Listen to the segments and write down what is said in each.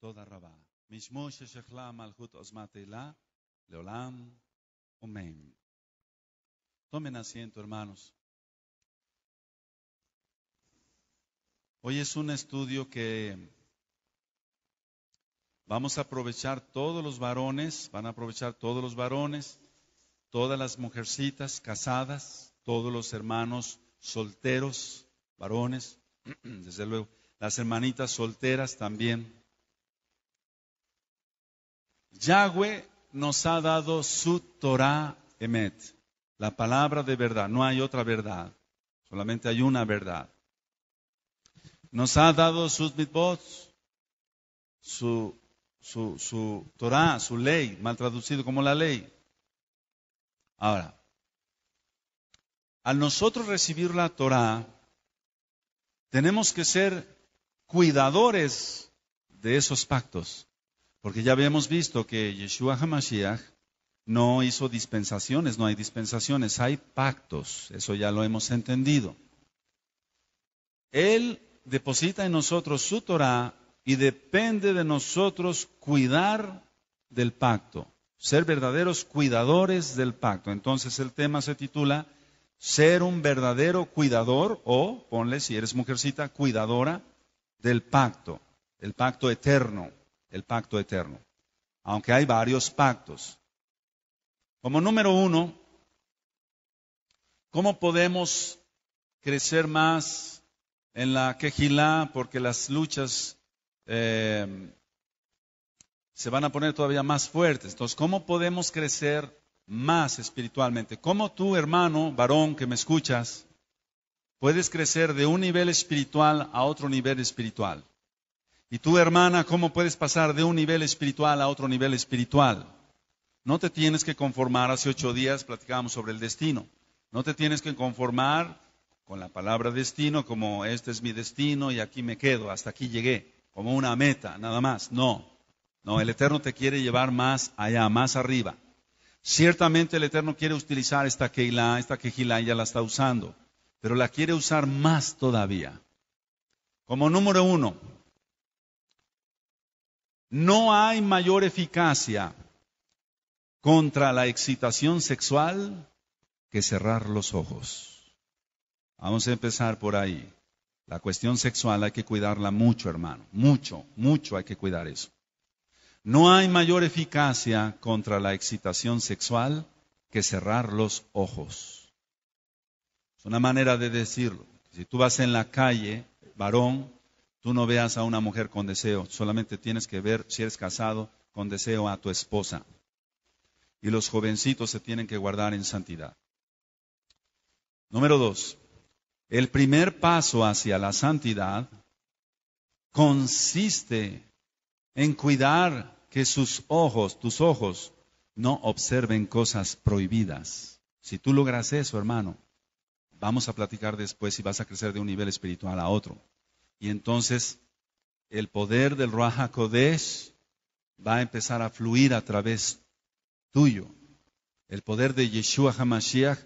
toda Tomen asiento, hermanos. Hoy es un estudio que vamos a aprovechar todos los varones, van a aprovechar todos los varones, todas las mujercitas casadas, todos los hermanos solteros, varones, desde luego, las hermanitas solteras también. Yahweh nos ha dado su Torah Emet, la palabra de verdad. No hay otra verdad, solamente hay una verdad. Nos ha dado sus mitbots, su, su, su Torah, su ley, mal traducido como la ley. Ahora, al nosotros recibir la Torah, tenemos que ser cuidadores de esos pactos. Porque ya habíamos visto que Yeshua HaMashiach no hizo dispensaciones, no hay dispensaciones, hay pactos, eso ya lo hemos entendido. Él deposita en nosotros su Torah y depende de nosotros cuidar del pacto, ser verdaderos cuidadores del pacto. Entonces el tema se titula Ser un verdadero cuidador o, ponle si eres mujercita, cuidadora del pacto, el pacto eterno, el pacto eterno, aunque hay varios pactos. Como número uno, ¿cómo podemos crecer más en la quejilá? Porque las luchas eh, se van a poner todavía más fuertes. Entonces, ¿cómo podemos crecer más espiritualmente? ¿Cómo tú, hermano, varón que me escuchas, Puedes crecer de un nivel espiritual a otro nivel espiritual. Y tú, hermana, ¿cómo puedes pasar de un nivel espiritual a otro nivel espiritual? No te tienes que conformar, hace ocho días platicábamos sobre el destino, no te tienes que conformar con la palabra destino como este es mi destino y aquí me quedo, hasta aquí llegué, como una meta, nada más. No, no, el Eterno te quiere llevar más allá, más arriba. Ciertamente el Eterno quiere utilizar esta Keilah, esta Kejilá ya la está usando pero la quiere usar más todavía. Como número uno, no hay mayor eficacia contra la excitación sexual que cerrar los ojos. Vamos a empezar por ahí. La cuestión sexual hay que cuidarla mucho, hermano. Mucho, mucho hay que cuidar eso. No hay mayor eficacia contra la excitación sexual que cerrar los ojos. Es una manera de decirlo. Si tú vas en la calle, varón, tú no veas a una mujer con deseo, solamente tienes que ver si eres casado con deseo a tu esposa. Y los jovencitos se tienen que guardar en santidad. Número dos, el primer paso hacia la santidad consiste en cuidar que sus ojos, tus ojos, no observen cosas prohibidas. Si tú logras eso, hermano, Vamos a platicar después si vas a crecer de un nivel espiritual a otro. Y entonces el poder del Ruach Kodesh va a empezar a fluir a través tuyo. El poder de Yeshua HaMashiach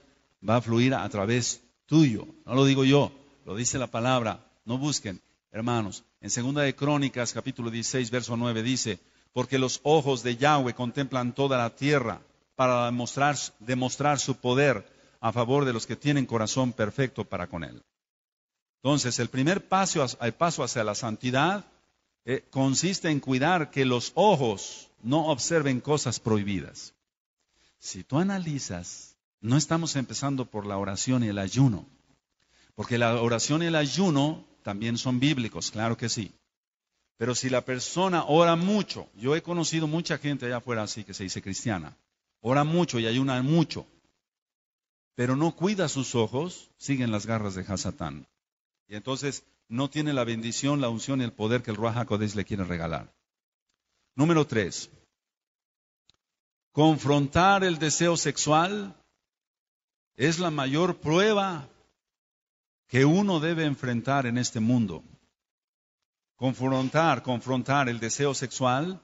va a fluir a través tuyo. No lo digo yo, lo dice la palabra. No busquen, hermanos. En segunda de Crónicas, capítulo 16, verso 9 dice, porque los ojos de Yahweh contemplan toda la tierra para demostrar su poder a favor de los que tienen corazón perfecto para con Él. Entonces, el primer paso, el paso hacia la santidad eh, consiste en cuidar que los ojos no observen cosas prohibidas. Si tú analizas, no estamos empezando por la oración y el ayuno, porque la oración y el ayuno también son bíblicos, claro que sí. Pero si la persona ora mucho, yo he conocido mucha gente allá afuera así que se dice cristiana, ora mucho y ayuna mucho, pero no cuida sus ojos, siguen las garras de Hasatán. Y entonces no tiene la bendición, la unción y el poder que el Ruach HaKodesh le quiere regalar. Número tres, confrontar el deseo sexual es la mayor prueba que uno debe enfrentar en este mundo. Confrontar, confrontar el deseo sexual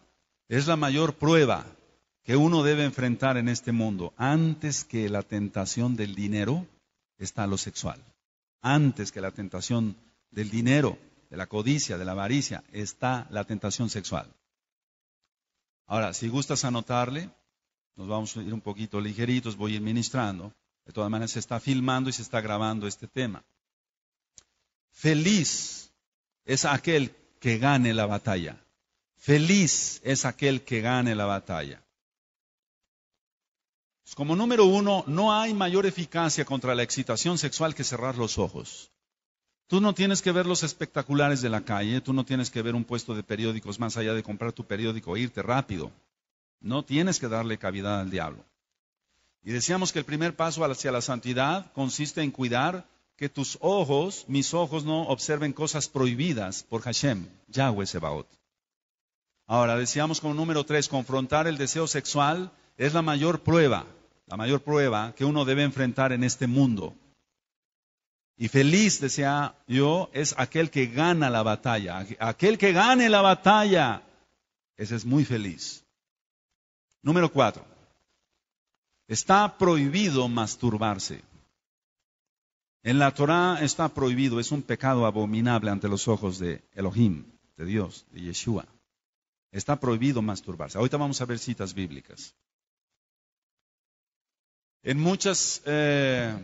es la mayor prueba que uno debe enfrentar en este mundo, antes que la tentación del dinero, está lo sexual. Antes que la tentación del dinero, de la codicia, de la avaricia, está la tentación sexual. Ahora, si gustas anotarle, nos vamos a ir un poquito ligeritos, voy administrando. ministrando. De todas maneras, se está filmando y se está grabando este tema. Feliz es aquel que gane la batalla. Feliz es aquel que gane la batalla. Pues como número uno, no hay mayor eficacia contra la excitación sexual que cerrar los ojos. Tú no tienes que ver los espectaculares de la calle, tú no tienes que ver un puesto de periódicos más allá de comprar tu periódico e irte rápido. No tienes que darle cavidad al diablo. Y decíamos que el primer paso hacia la santidad consiste en cuidar que tus ojos, mis ojos, no observen cosas prohibidas por Hashem, Yahweh Sebaot. Ahora, decíamos como número tres, confrontar el deseo sexual es la mayor prueba la mayor prueba que uno debe enfrentar en este mundo. Y feliz, decía yo, es aquel que gana la batalla. Aquel que gane la batalla, ese es muy feliz. Número cuatro, está prohibido masturbarse. En la Torah está prohibido, es un pecado abominable ante los ojos de Elohim, de Dios, de Yeshua. Está prohibido masturbarse. Ahorita vamos a ver citas bíblicas. En muchas eh,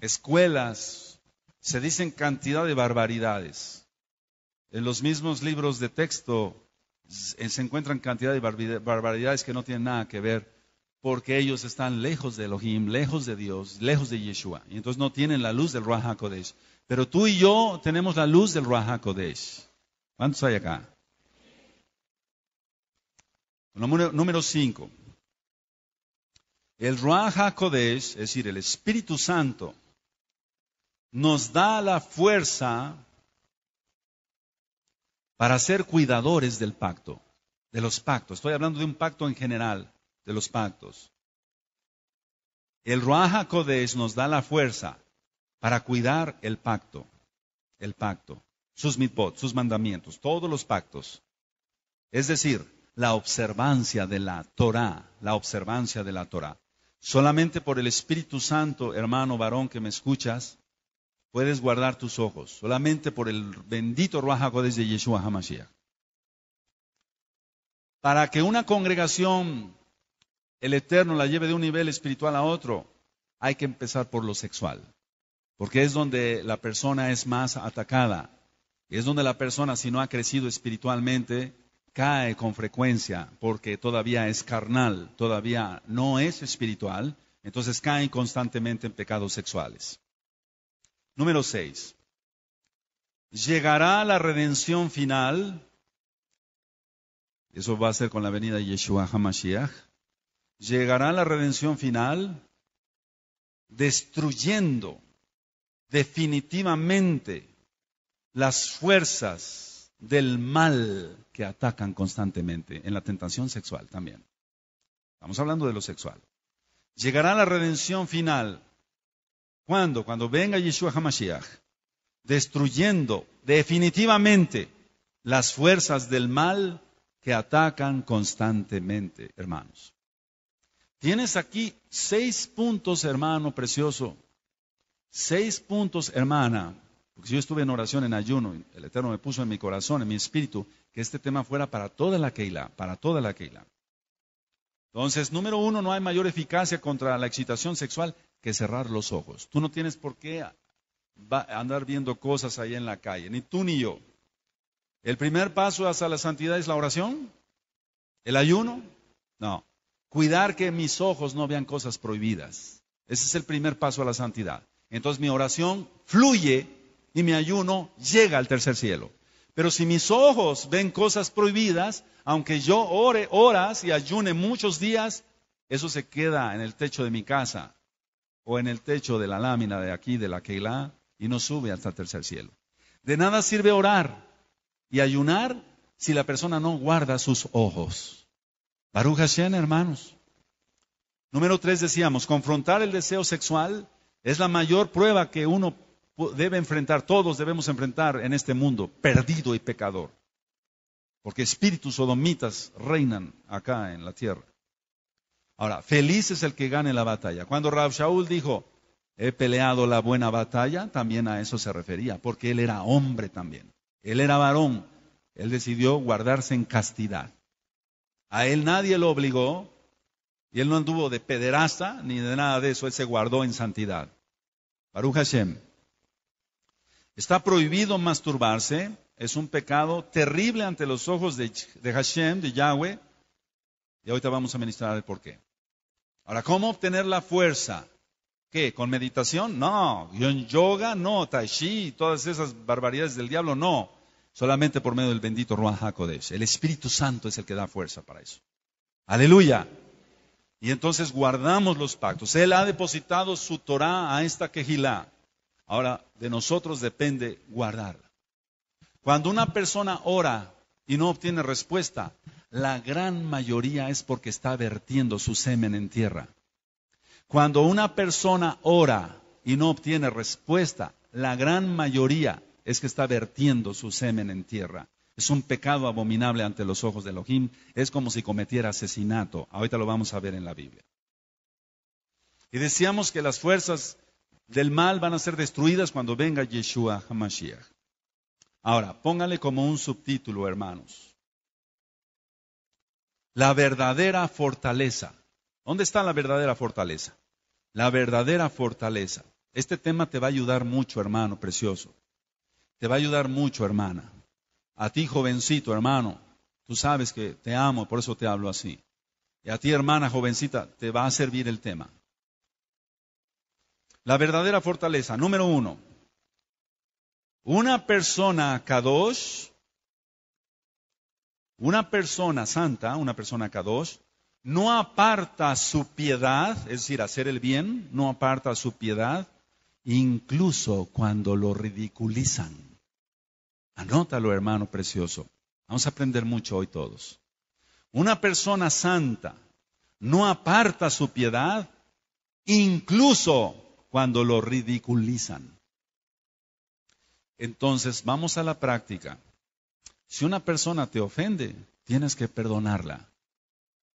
escuelas se dicen cantidad de barbaridades. En los mismos libros de texto se encuentran cantidad de barbaridades que no tienen nada que ver porque ellos están lejos de Elohim, lejos de Dios, lejos de Yeshua. Y entonces no tienen la luz del Ruach HaKodesh. Pero tú y yo tenemos la luz del Ruach HaKodesh. ¿Cuántos hay acá? Número 5. El Ruach HaKodesh, es decir, el Espíritu Santo, nos da la fuerza para ser cuidadores del pacto, de los pactos. Estoy hablando de un pacto en general, de los pactos. El Ruach HaKodesh nos da la fuerza para cuidar el pacto, el pacto, sus mitbot, sus mandamientos, todos los pactos. Es decir, la observancia de la Torah, la observancia de la Torah. Solamente por el Espíritu Santo, hermano varón que me escuchas, puedes guardar tus ojos. Solamente por el bendito Ruach desde de Yeshua HaMashiach. Para que una congregación, el Eterno, la lleve de un nivel espiritual a otro, hay que empezar por lo sexual. Porque es donde la persona es más atacada. Es donde la persona, si no ha crecido espiritualmente, cae con frecuencia porque todavía es carnal, todavía no es espiritual, entonces caen constantemente en pecados sexuales. Número 6. Llegará la redención final. Eso va a ser con la venida de Yeshua HaMashiach. Llegará la redención final destruyendo definitivamente las fuerzas del mal que atacan constantemente, en la tentación sexual también. Estamos hablando de lo sexual. Llegará la redención final. cuando, Cuando venga Yeshua HaMashiach, destruyendo definitivamente las fuerzas del mal que atacan constantemente, hermanos. Tienes aquí seis puntos, hermano precioso. Seis puntos, hermana, porque si yo estuve en oración, en ayuno, el Eterno me puso en mi corazón, en mi espíritu, que este tema fuera para toda la Keila, para toda la Keila. Entonces, número uno, no hay mayor eficacia contra la excitación sexual que cerrar los ojos. Tú no tienes por qué andar viendo cosas ahí en la calle, ni tú ni yo. El primer paso hacia la santidad es la oración, el ayuno. No, cuidar que mis ojos no vean cosas prohibidas. Ese es el primer paso a la santidad. Entonces mi oración fluye y mi ayuno llega al tercer cielo. Pero si mis ojos ven cosas prohibidas, aunque yo ore horas y ayune muchos días, eso se queda en el techo de mi casa o en el techo de la lámina de aquí, de la Keilah, y no sube hasta el tercer cielo. De nada sirve orar y ayunar si la persona no guarda sus ojos. Baruch Hashem, hermanos. Número tres decíamos, confrontar el deseo sexual es la mayor prueba que uno debe enfrentar, todos debemos enfrentar en este mundo, perdido y pecador. Porque espíritus sodomitas reinan acá en la tierra. Ahora, feliz es el que gane la batalla. Cuando Rab Shaul dijo, he peleado la buena batalla, también a eso se refería, porque él era hombre también. Él era varón. Él decidió guardarse en castidad. A él nadie lo obligó, y él no anduvo de pederasta ni de nada de eso, él se guardó en santidad. Baruch Hashem. Está prohibido masturbarse, es un pecado terrible ante los ojos de, Hashem, de Yahweh, y ahorita vamos a ministrar el porqué. Ahora, ¿cómo obtener la fuerza? ¿Qué? ¿Con meditación? No. ¿Yon yoga? No. Tai todas esas barbaridades del diablo, no. Solamente por medio del bendito Ruach HaKodesh. El Espíritu Santo es el que da fuerza para eso. Aleluya. Y entonces guardamos los pactos. Él ha depositado su Torah a esta quejilá. Ahora, de nosotros depende guardarla. Cuando una persona ora y no obtiene respuesta, la gran mayoría es porque está vertiendo su semen en tierra. Cuando una persona ora y no obtiene respuesta, la gran mayoría es que está vertiendo su semen en tierra. Es un pecado abominable ante los ojos de Elohim. Es como si cometiera asesinato. Ahorita lo vamos a ver en la Biblia. Y decíamos que las fuerzas del mal van a ser destruidas cuando venga Yeshua HaMashiach. Ahora, póngale como un subtítulo, hermanos. La verdadera fortaleza. ¿Dónde está la verdadera fortaleza? La verdadera fortaleza. Este tema te va a ayudar mucho, hermano precioso. Te va a ayudar mucho, hermana. A ti, jovencito, hermano. Tú sabes que te amo, por eso te hablo así. Y a ti, hermana jovencita, te va a servir el tema. La verdadera fortaleza, número uno. Una persona K2, una persona santa, una persona K2, no aparta su piedad, es decir, hacer el bien, no aparta su piedad, incluso cuando lo ridiculizan. Anótalo, hermano precioso. Vamos a aprender mucho hoy todos. Una persona santa no aparta su piedad, incluso cuando lo ridiculizan. Entonces, vamos a la práctica. Si una persona te ofende, tienes que perdonarla.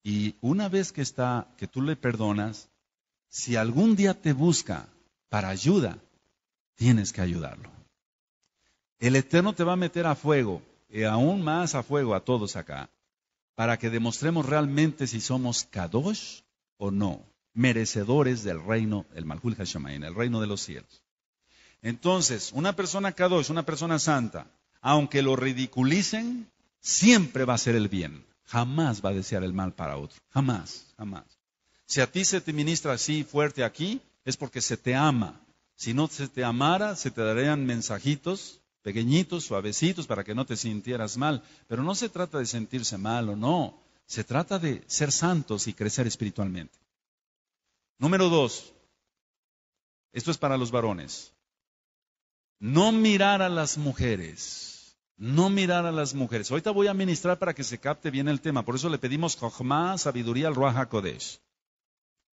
Y una vez que está que tú le perdonas, si algún día te busca para ayuda, tienes que ayudarlo. El Eterno te va a meter a fuego, y aún más a fuego a todos acá, para que demostremos realmente si somos kadosh o no merecedores del reino, el Malhul el reino de los cielos. Entonces, una persona Kadosh, una persona santa, aunque lo ridiculicen, siempre va a ser el bien. Jamás va a desear el mal para otro. Jamás, jamás. Si a ti se te ministra así fuerte aquí, es porque se te ama. Si no se te amara, se te darían mensajitos pequeñitos, suavecitos, para que no te sintieras mal. Pero no se trata de sentirse mal o no. Se trata de ser santos y crecer espiritualmente. Número dos, esto es para los varones. No mirar a las mujeres. No mirar a las mujeres. Ahorita voy a ministrar para que se capte bien el tema. Por eso le pedimos Jochma, sabiduría al Ruach Kodesh.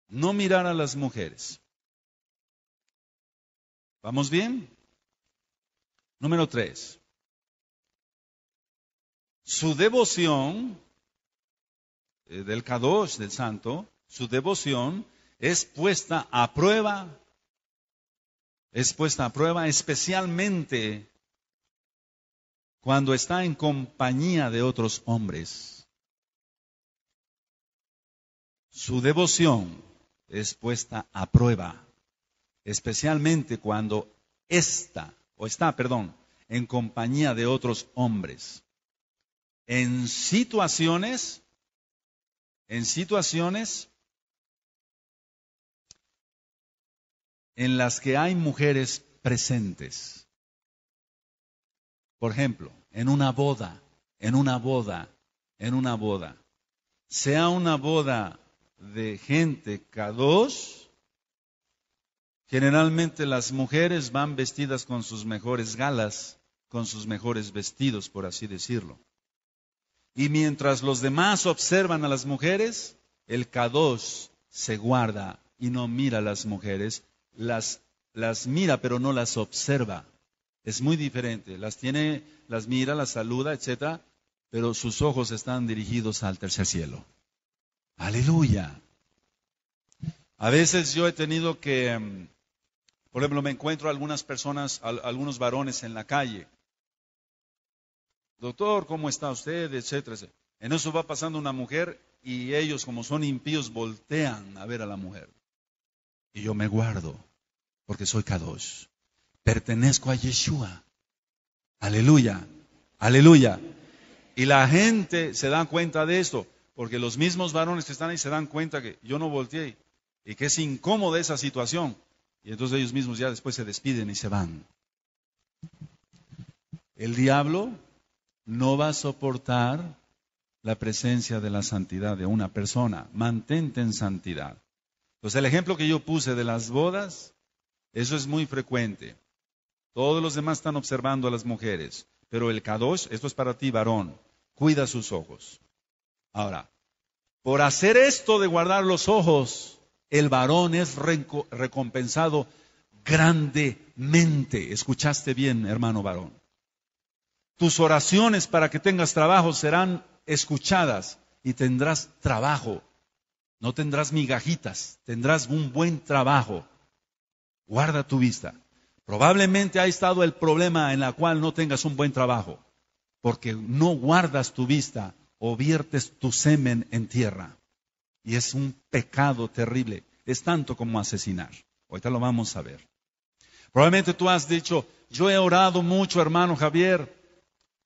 No mirar a las mujeres. ¿Vamos bien? Número tres. Su devoción eh, del Kadosh, del Santo, su devoción es puesta a prueba, es puesta a prueba especialmente cuando está en compañía de otros hombres. Su devoción es puesta a prueba, especialmente cuando está, o está, perdón, en compañía de otros hombres. En situaciones, en situaciones en las que hay mujeres presentes. Por ejemplo, en una boda, en una boda, en una boda. Sea una boda de gente K2, generalmente las mujeres van vestidas con sus mejores galas, con sus mejores vestidos, por así decirlo. Y mientras los demás observan a las mujeres, el K2 se guarda y no mira a las mujeres las, las mira, pero no las observa. Es muy diferente. Las tiene, las mira, las saluda, etcétera, pero sus ojos están dirigidos al tercer cielo. Aleluya. A veces yo he tenido que, mm, por ejemplo, me encuentro algunas personas, algunos varones en la calle. Doctor, ¿cómo está usted? etcétera. En eso va pasando una mujer y ellos, como son impíos, voltean a ver a la mujer y yo me guardo porque soy Kadosh. Pertenezco a Yeshua. Aleluya, aleluya. Y la gente se da cuenta de esto, porque los mismos varones que están ahí se dan cuenta que yo no volteé y que es incómoda esa situación. Y entonces ellos mismos ya después se despiden y se van. El diablo no va a soportar la presencia de la santidad de una persona. Mantente en santidad. Entonces pues el ejemplo que yo puse de las bodas, eso es muy frecuente. Todos los demás están observando a las mujeres, pero el Kadosh, esto es para ti varón, cuida sus ojos. Ahora, por hacer esto de guardar los ojos, el varón es recompensado grandemente. Escuchaste bien, hermano varón. Tus oraciones para que tengas trabajo serán escuchadas y tendrás trabajo no tendrás migajitas, tendrás un buen trabajo. Guarda tu vista. Probablemente ha estado el problema en la cual no tengas un buen trabajo, porque no guardas tu vista o viertes tu semen en tierra. Y es un pecado terrible. Es tanto como asesinar. Ahorita lo vamos a ver. Probablemente tú has dicho, yo he orado mucho, hermano Javier,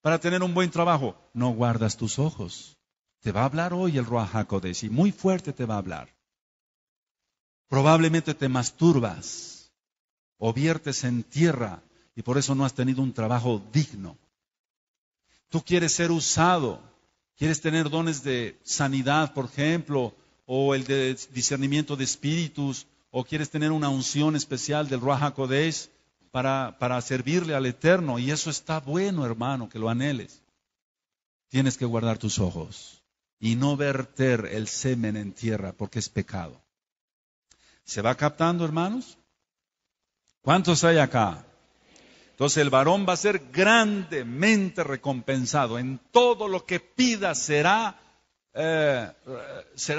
para tener un buen trabajo. No guardas tus ojos. Te va a hablar hoy el Ruach HaKodesh y muy fuerte te va a hablar. Probablemente te masturbas o viertes en tierra y por eso no has tenido un trabajo digno. Tú quieres ser usado, quieres tener dones de sanidad, por ejemplo, o el de discernimiento de espíritus, o quieres tener una unción especial del Ruach para, para servirle al Eterno. Y eso está bueno, hermano, que lo anheles. Tienes que guardar tus ojos y no verter el semen en tierra porque es pecado. ¿Se va captando, hermanos? ¿Cuántos hay acá? Entonces el varón va a ser grandemente recompensado. En todo lo que pida será, eh,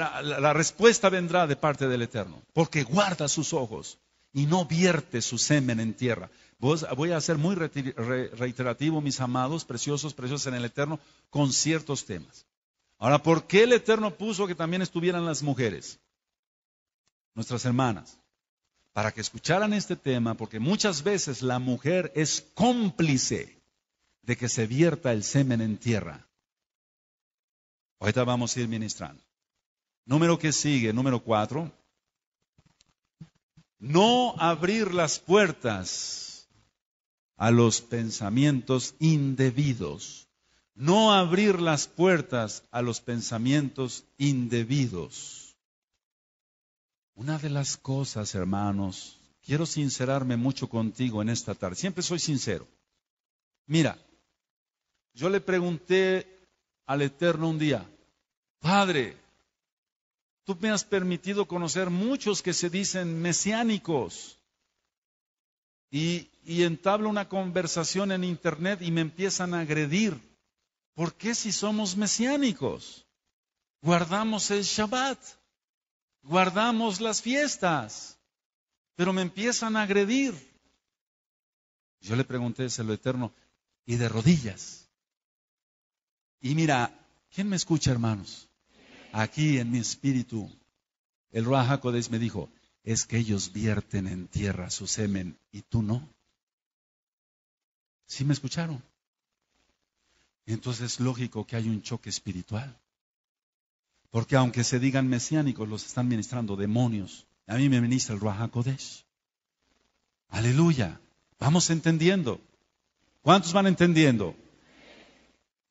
la respuesta vendrá de parte del Eterno, porque guarda sus ojos y no vierte su semen en tierra. Voy a ser muy reiterativo, mis amados, preciosos, preciosos en el Eterno, con ciertos temas. Ahora, ¿por qué el Eterno puso que también estuvieran las mujeres? Nuestras hermanas. Para que escucharan este tema, porque muchas veces la mujer es cómplice de que se vierta el semen en tierra. Ahorita vamos a ir ministrando. Número que sigue, número cuatro. No abrir las puertas a los pensamientos indebidos no abrir las puertas a los pensamientos indebidos. Una de las cosas, hermanos, quiero sincerarme mucho contigo en esta tarde. Siempre soy sincero. Mira, yo le pregunté al Eterno un día, Padre, tú me has permitido conocer muchos que se dicen mesiánicos. Y, entablo una conversación en internet y me empiezan a agredir ¿Por qué si somos mesiánicos? Guardamos el Shabbat, guardamos las fiestas, pero me empiezan a agredir. Yo le pregunté, es lo eterno, y de rodillas. Y mira, ¿quién me escucha, hermanos? Aquí en mi espíritu, el Ruach me dijo, es que ellos vierten en tierra su semen y tú no. ¿Sí me escucharon? entonces es lógico que hay un choque espiritual. Porque aunque se digan mesiánicos, los están ministrando demonios. A mí me ministra el Kodesh. Aleluya. Vamos entendiendo. ¿Cuántos van entendiendo?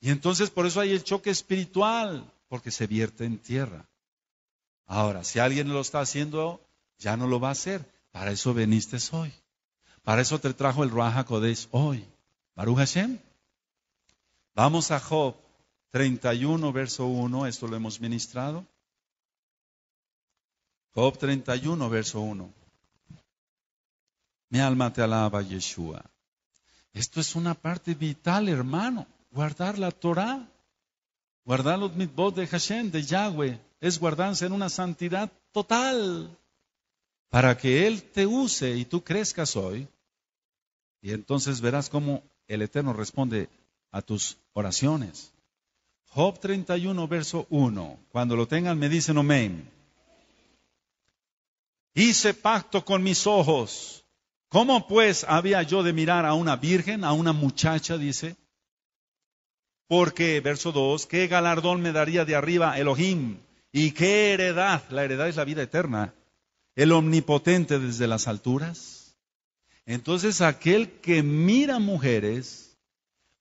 Y entonces por eso hay el choque espiritual, porque se vierte en tierra. Ahora, si alguien lo está haciendo, ya no lo va a hacer. Para eso veniste hoy. Para eso te trajo el Kodesh hoy. Baruch Hashem. Vamos a Job 31, verso 1, esto lo hemos ministrado. Job 31, verso 1. Mi alma te alaba, Yeshua. Esto es una parte vital, hermano. Guardar la Torah, guardar los mitbot de Hashem, de Yahweh, es guardarse en una santidad total para que Él te use y tú crezcas hoy. Y entonces verás cómo el Eterno responde a tus oraciones. Job 31, verso 1. Cuando lo tengan, me dicen amén. Hice pacto con mis ojos. ¿Cómo pues había yo de mirar a una virgen, a una muchacha, dice? Porque, verso 2, ¿qué galardón me daría de arriba Elohim? ¿Y qué heredad? La heredad es la vida eterna. El omnipotente desde las alturas. Entonces aquel que mira mujeres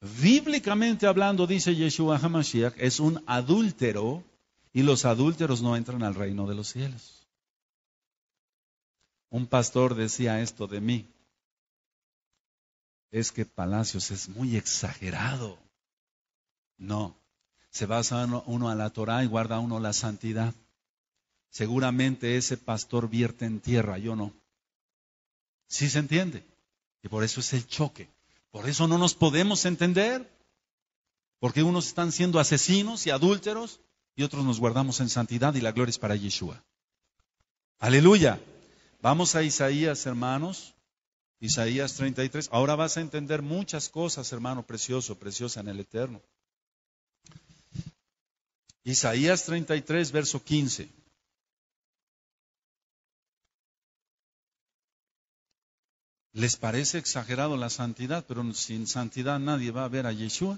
Bíblicamente hablando, dice Yeshua HaMashiach, es un adúltero y los adúlteros no entran al reino de los cielos. Un pastor decía esto de mí. Es que Palacios es muy exagerado. No, se basa uno a la Torah y guarda uno la santidad. Seguramente ese pastor vierte en tierra, yo no. Sí se entiende. Y por eso es el choque. Por eso no nos podemos entender, porque unos están siendo asesinos y adúlteros y otros nos guardamos en santidad y la gloria es para Yeshua. Aleluya. Vamos a Isaías, hermanos. Isaías 33. Ahora vas a entender muchas cosas, hermano precioso, preciosa en el Eterno. Isaías 33, verso 15. Les parece exagerado la santidad, pero sin santidad nadie va a ver a Yeshua.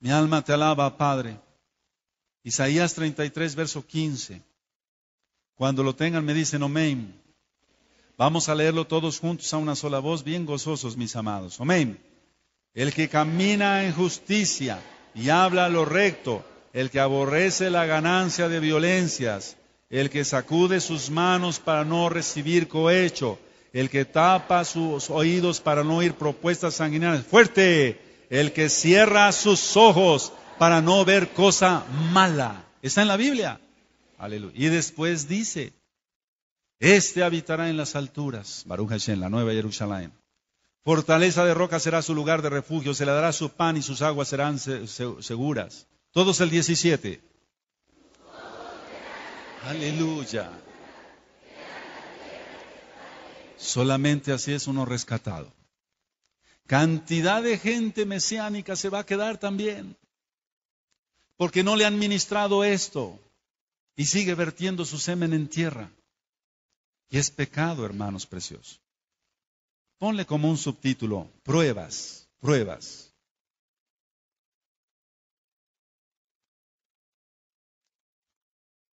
Mi alma te alaba, Padre. Isaías 33, verso 15. Cuando lo tengan me dicen, amén. Vamos a leerlo todos juntos a una sola voz, bien gozosos, mis amados. Amén. El que camina en justicia y habla lo recto, el que aborrece la ganancia de violencias, el que sacude sus manos para no recibir cohecho, el que tapa sus oídos para no oír propuestas sanguinarias. Fuerte, el que cierra sus ojos para no ver cosa mala. Está en la Biblia. Aleluya. Y después dice, este habitará en las alturas, Baruch Hashem, la nueva Jerusalén. Fortaleza de roca será su lugar de refugio, se le dará su pan y sus aguas serán seguras. Todos el 17. Aleluya. Solamente así es uno rescatado. Cantidad de gente mesiánica se va a quedar también, porque no le han ministrado esto y sigue vertiendo su semen en tierra. Y es pecado, hermanos preciosos. Ponle como un subtítulo, pruebas, pruebas.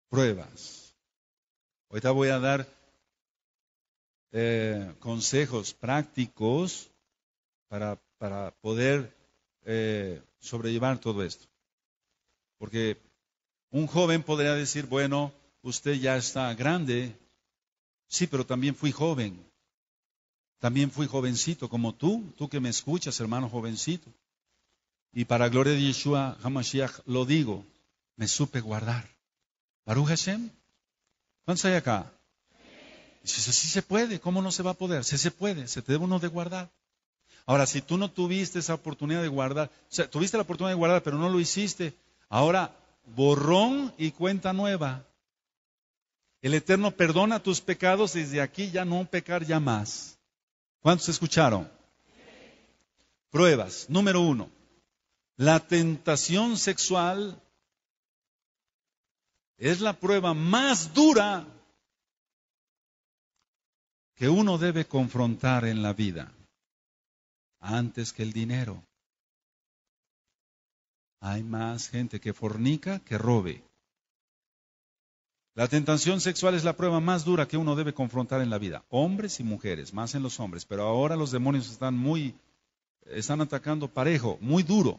Pruebas. Ahorita voy a dar eh, consejos prácticos para, para poder eh, sobrellevar todo esto. Porque un joven podría decir, bueno, usted ya está grande, sí, pero también fui joven, también fui jovencito como tú, tú que me escuchas, hermano jovencito. Y para gloria de Yeshua Hamashiach lo digo, me supe guardar. Baruch Hashem, ¿cuántos hay acá? Si se puede, ¿cómo no se va a poder? Si se puede, se te debe uno de guardar. Ahora, si tú no tuviste esa oportunidad de guardar, o sea, tuviste la oportunidad de guardar, pero no lo hiciste, ahora borrón y cuenta nueva. El Eterno perdona tus pecados desde aquí ya no pecar ya más. ¿Cuántos escucharon? Pruebas. Número uno, la tentación sexual es la prueba más dura que uno debe confrontar en la vida antes que el dinero. Hay más gente que fornica que robe. La tentación sexual es la prueba más dura que uno debe confrontar en la vida, hombres y mujeres, más en los hombres, pero ahora los demonios están muy, están atacando parejo, muy duro.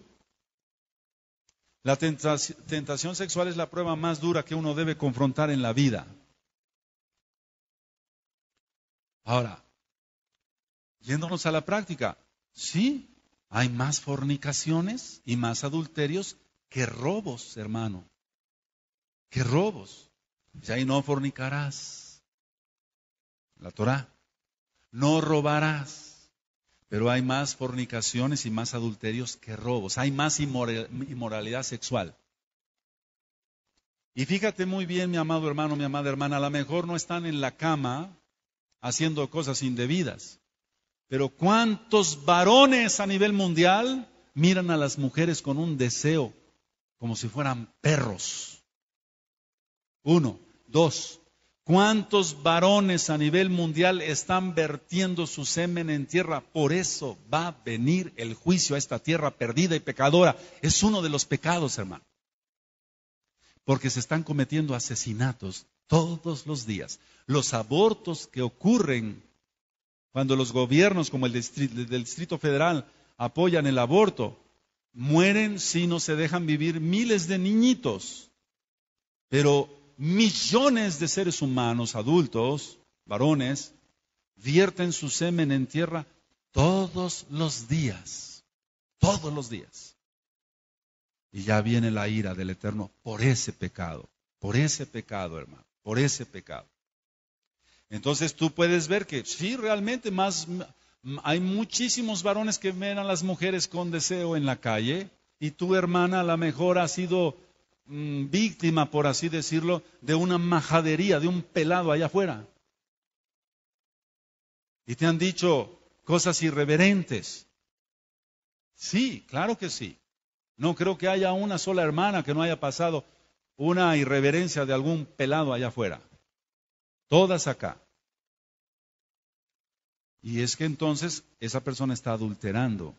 La tentación sexual es la prueba más dura que uno debe confrontar en la vida, Ahora, yéndonos a la práctica, sí, hay más fornicaciones y más adulterios que robos, hermano. Que robos. Y ahí no fornicarás. La Torah. No robarás. Pero hay más fornicaciones y más adulterios que robos. Hay más inmoralidad sexual. Y fíjate muy bien, mi amado hermano, mi amada hermana, a lo mejor no están en la cama haciendo cosas indebidas. Pero ¿cuántos varones a nivel mundial miran a las mujeres con un deseo como si fueran perros? Uno, dos, ¿cuántos varones a nivel mundial están vertiendo su semen en tierra? Por eso va a venir el juicio a esta tierra perdida y pecadora. Es uno de los pecados, hermano porque se están cometiendo asesinatos todos los días. Los abortos que ocurren cuando los gobiernos como el del Distrito Federal apoyan el aborto, mueren si no se dejan vivir miles de niñitos. Pero millones de seres humanos, adultos, varones, vierten su semen en tierra todos los días, todos los días. Y ya viene la ira del Eterno por ese pecado, por ese pecado, hermano, por ese pecado. Entonces tú puedes ver que sí, realmente más, hay muchísimos varones que ven a las mujeres con deseo en la calle y tu hermana a lo mejor ha sido mm, víctima, por así decirlo, de una majadería, de un pelado allá afuera. Y te han dicho cosas irreverentes. Sí, claro que sí. No creo que haya una sola hermana que no haya pasado una irreverencia de algún pelado allá afuera. Todas acá. Y es que entonces esa persona está adulterando.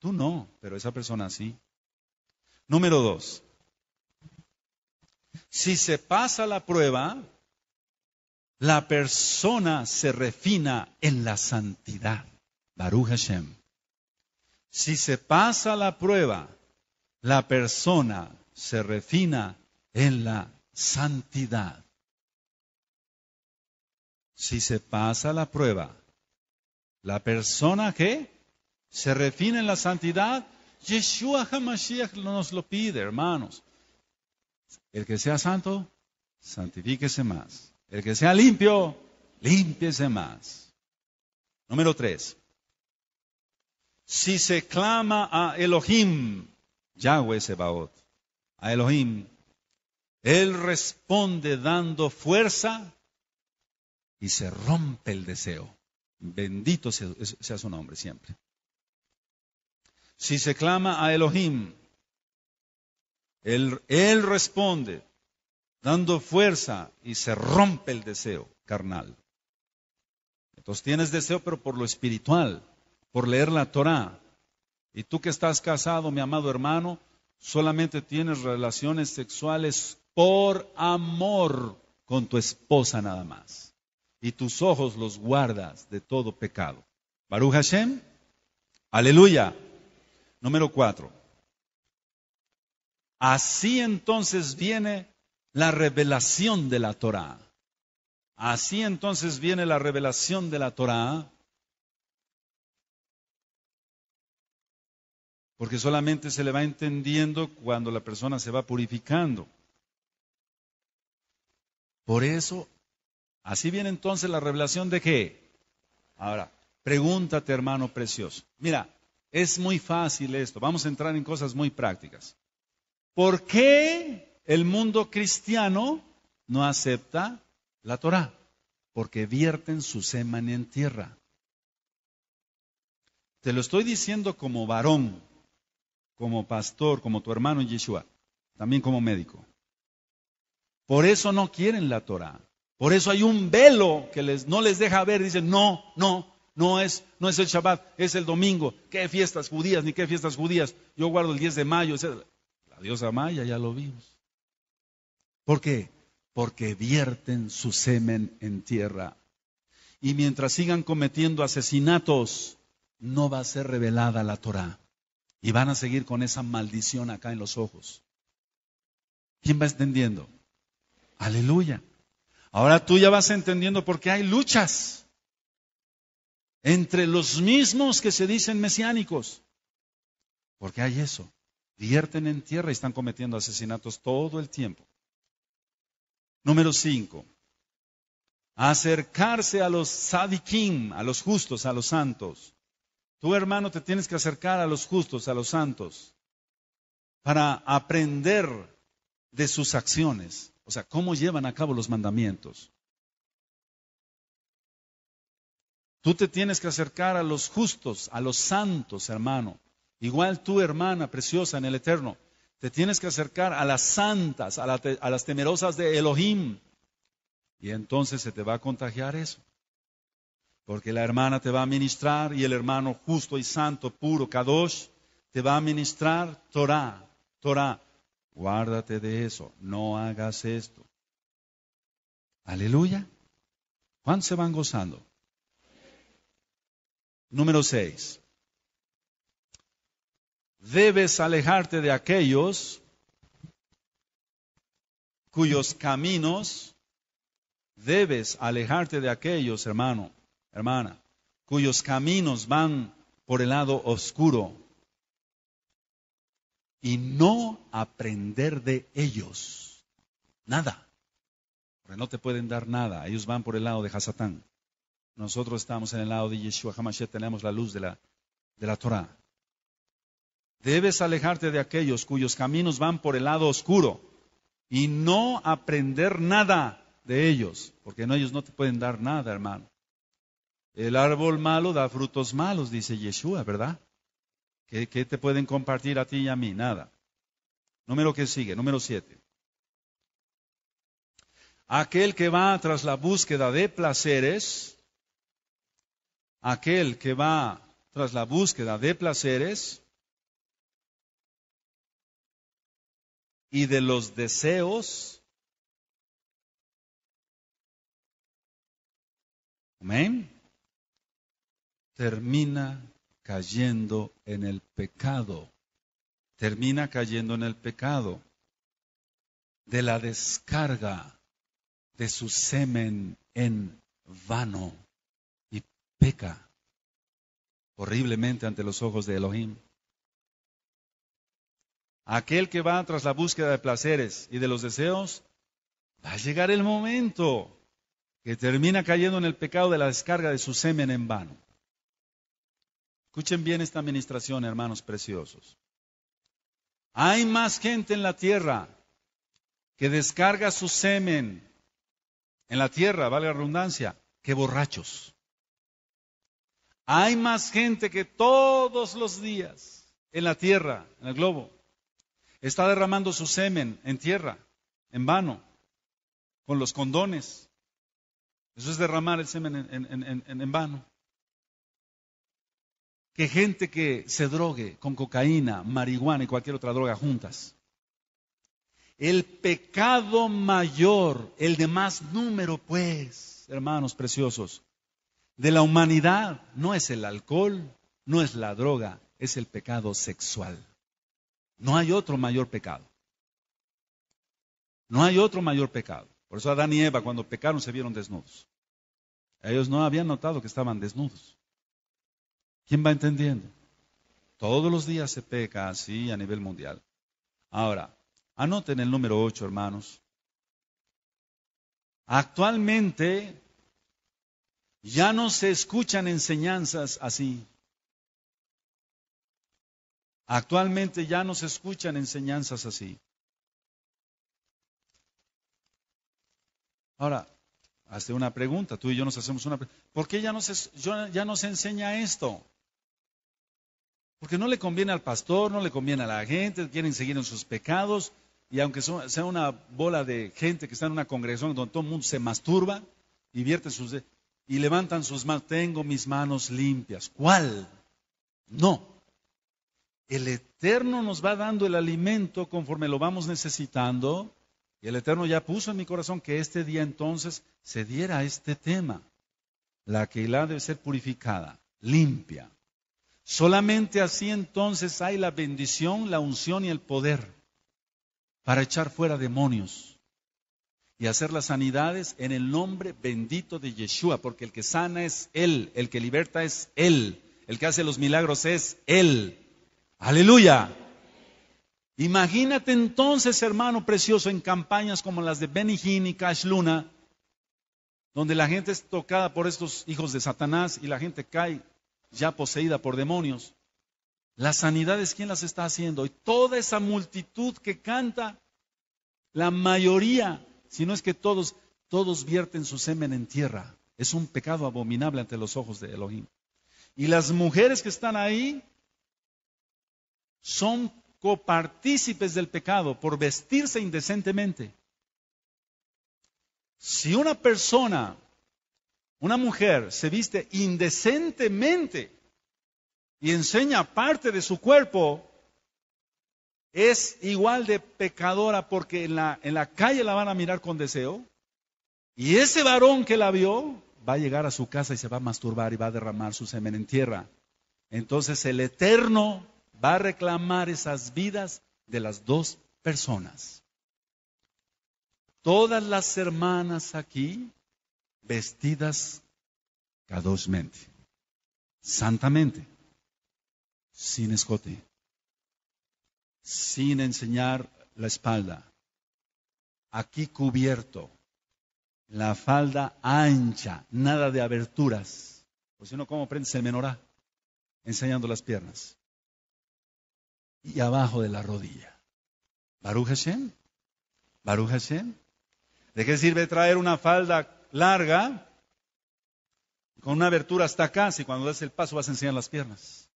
Tú no, pero esa persona sí. Número dos. Si se pasa la prueba, la persona se refina en la santidad. Baruch Hashem. Si se pasa la prueba, la persona se refina en la santidad. Si se pasa la prueba, la persona que se refina en la santidad, Yeshua HaMashiach nos lo pide, hermanos. El que sea santo, santifíquese más. El que sea limpio, límpiese más. Número tres. Si se clama a Elohim Yahweh Sebaot, a Elohim, Él responde dando fuerza y se rompe el deseo. Bendito sea, su nombre siempre. Si se clama a Elohim, él, él, responde dando fuerza y se rompe el deseo carnal. Entonces tienes deseo, pero por lo espiritual, por leer la Torah, y tú que estás casado, mi amado hermano, solamente tienes relaciones sexuales por amor con tu esposa nada más. Y tus ojos los guardas de todo pecado. Baruch Hashem, aleluya. Número cuatro. Así entonces viene la revelación de la Torah. Así entonces viene la revelación de la Torah porque solamente se le va entendiendo cuando la persona se va purificando. Por eso, así viene entonces la revelación de qué. Ahora, pregúntate hermano precioso. Mira, es muy fácil esto, vamos a entrar en cosas muy prácticas. ¿Por qué el mundo cristiano no acepta la Torah? Porque vierten su semen en tierra. Te lo estoy diciendo como varón, como pastor, como tu hermano Yeshua, también como médico. Por eso no quieren la Torah. Por eso hay un velo que les, no les deja ver. Dicen, no, no, no es, no es el Shabbat, es el domingo. ¿Qué fiestas judías? Ni qué fiestas judías. Yo guardo el 10 de mayo. Etc. La diosa Maya, ya lo vimos. ¿Por qué? Porque vierten su semen en tierra. Y mientras sigan cometiendo asesinatos, no va a ser revelada la Torah. Y van a seguir con esa maldición acá en los ojos. ¿Quién va entendiendo? Aleluya. Ahora tú ya vas entendiendo por qué hay luchas entre los mismos que se dicen mesiánicos. Porque hay eso. Vierten en tierra y están cometiendo asesinatos todo el tiempo. Número 5. Acercarse a los sadiquim, a los justos, a los santos. Tú, hermano, te tienes que acercar a los justos, a los santos, para aprender de sus acciones, o sea, cómo llevan a cabo los mandamientos. Tú te tienes que acercar a los justos, a los santos, hermano. Igual tu hermana preciosa en el Eterno, te tienes que acercar a las santas, a las temerosas de Elohim. Y entonces se te va a contagiar eso. Porque la hermana te va a ministrar y el hermano justo y santo, puro, Kadosh, te va a ministrar Torah, Torah. Guárdate de eso, no hagas esto. Aleluya. ¿Cuán se van gozando? Número 6. Debes alejarte de aquellos cuyos caminos, debes alejarte de aquellos, hermano, hermana, cuyos caminos van por el lado oscuro y no aprender de ellos nada, porque no te pueden dar nada, ellos van por el lado de Hasatán. Nosotros estamos en el lado de Yeshua Hamashiach, tenemos la luz de la, de la Torah. Debes alejarte de aquellos cuyos caminos van por el lado oscuro y no aprender nada de ellos, porque ellos no te pueden dar nada, hermano. El árbol malo da frutos malos, dice Yeshua, ¿verdad? ¿Qué, te pueden compartir a ti y a mí? Nada. Número que sigue, número siete. Aquel que va tras la búsqueda de placeres, aquel que va tras la búsqueda de placeres y de los deseos. Amén termina cayendo en el pecado, termina cayendo en el pecado de la descarga de su semen en vano y peca horriblemente ante los ojos de Elohim. Aquel que va tras la búsqueda de placeres y de los deseos, va a llegar el momento que termina cayendo en el pecado de la descarga de su semen en vano. Escuchen bien esta administración, hermanos preciosos. Hay más gente en la tierra que descarga su semen en la tierra, vale la redundancia, que borrachos. Hay más gente que todos los días en la tierra, en el globo, está derramando su semen en tierra, en vano, con los condones. Eso es derramar el semen en vano que gente que se drogue con cocaína, marihuana y cualquier otra droga juntas. El pecado mayor, el de más número, pues, hermanos preciosos, de la humanidad no es el alcohol, no es la droga, es el pecado sexual. No hay otro mayor pecado. No hay otro mayor pecado. Por eso Adán y Eva cuando pecaron se vieron desnudos. Ellos no habían notado que estaban desnudos. ¿Quién va entendiendo? Todos los días se peca así a nivel mundial. Ahora, anoten el número 8, hermanos. Actualmente ya no se escuchan enseñanzas así. Actualmente ya no se escuchan enseñanzas así. Ahora, hazte una pregunta, tú y yo nos hacemos una pregunta. ¿Por qué ya no se, ya no se enseña esto? Porque no le conviene al pastor, no le conviene a la gente, quieren seguir en sus pecados. Y aunque sea una bola de gente que está en una congregación donde todo el mundo se masturba y vierte sus... Y levantan sus manos, tengo mis manos limpias. ¿Cuál? No. El Eterno nos va dando el alimento conforme lo vamos necesitando. Y el Eterno ya puso en mi corazón que este día entonces se diera este tema. La que Keilah debe ser purificada, limpia. Solamente así entonces hay la bendición, la unción y el poder para echar fuera demonios y hacer las sanidades en el nombre bendito de Yeshua, porque el que sana es Él, el que liberta es Él, el que hace los milagros es Él. Aleluya. Imagínate entonces, hermano precioso, en campañas como las de Benihin y Cash Luna, donde la gente es tocada por estos hijos de Satanás y la gente cae ya poseída por demonios. Las sanidades, ¿quién las está haciendo? Y toda esa multitud que canta, la mayoría, si no es que todos, todos vierten su semen en tierra. Es un pecado abominable ante los ojos de Elohim. Y las mujeres que están ahí son copartícipes del pecado por vestirse indecentemente. Si una persona una mujer se viste indecentemente y enseña parte de su cuerpo, es igual de pecadora porque en la, en la calle la van a mirar con deseo y ese varón que la vio va a llegar a su casa y se va a masturbar y va a derramar su semen en tierra. Entonces el Eterno va a reclamar esas vidas de las dos personas. Todas las hermanas aquí vestidas cadosmente, santamente, sin escote, sin enseñar la espalda, aquí cubierto, la falda ancha, nada de aberturas, pues si no, ¿cómo prendes el menorá? Enseñando las piernas. Y abajo de la rodilla. Baruch Hashem, Hashem. ¿De qué sirve traer una falda larga, con una abertura hasta acá, si cuando das el paso vas a enseñar las piernas.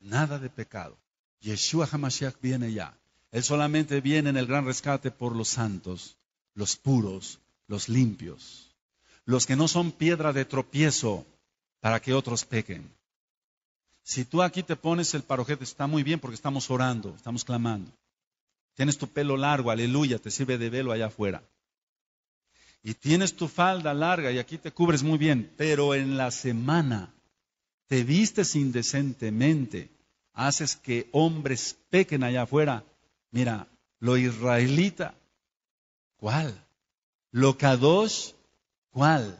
Nada de pecado. Yeshua Hamashiach viene ya. Él solamente viene en el gran rescate por los santos, los puros, los limpios, los que no son piedra de tropiezo para que otros pequen. Si tú aquí te pones el parojete, está muy bien porque estamos orando, estamos clamando. Tienes tu pelo largo, aleluya, te sirve de velo allá afuera y tienes tu falda larga y aquí te cubres muy bien, pero en la semana te vistes indecentemente, haces que hombres pequen allá afuera. Mira, lo israelita, ¿cuál? Lo kadosh, ¿cuál?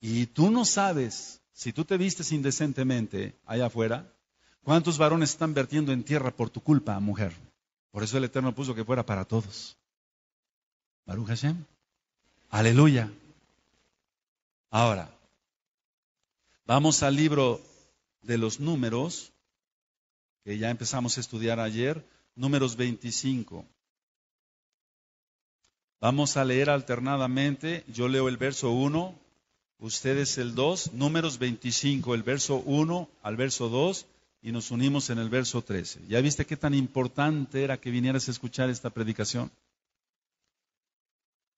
Y tú no sabes, si tú te vistes indecentemente allá afuera, cuántos varones están vertiendo en tierra por tu culpa, mujer. Por eso el Eterno puso que fuera para todos. Baruch Hashem. Aleluya. Ahora, vamos al libro de los números, que ya empezamos a estudiar ayer, números 25. Vamos a leer alternadamente, yo leo el verso 1, ustedes el 2, números 25, el verso 1 al verso 2 y nos unimos en el verso 13. ¿Ya viste qué tan importante era que vinieras a escuchar esta predicación?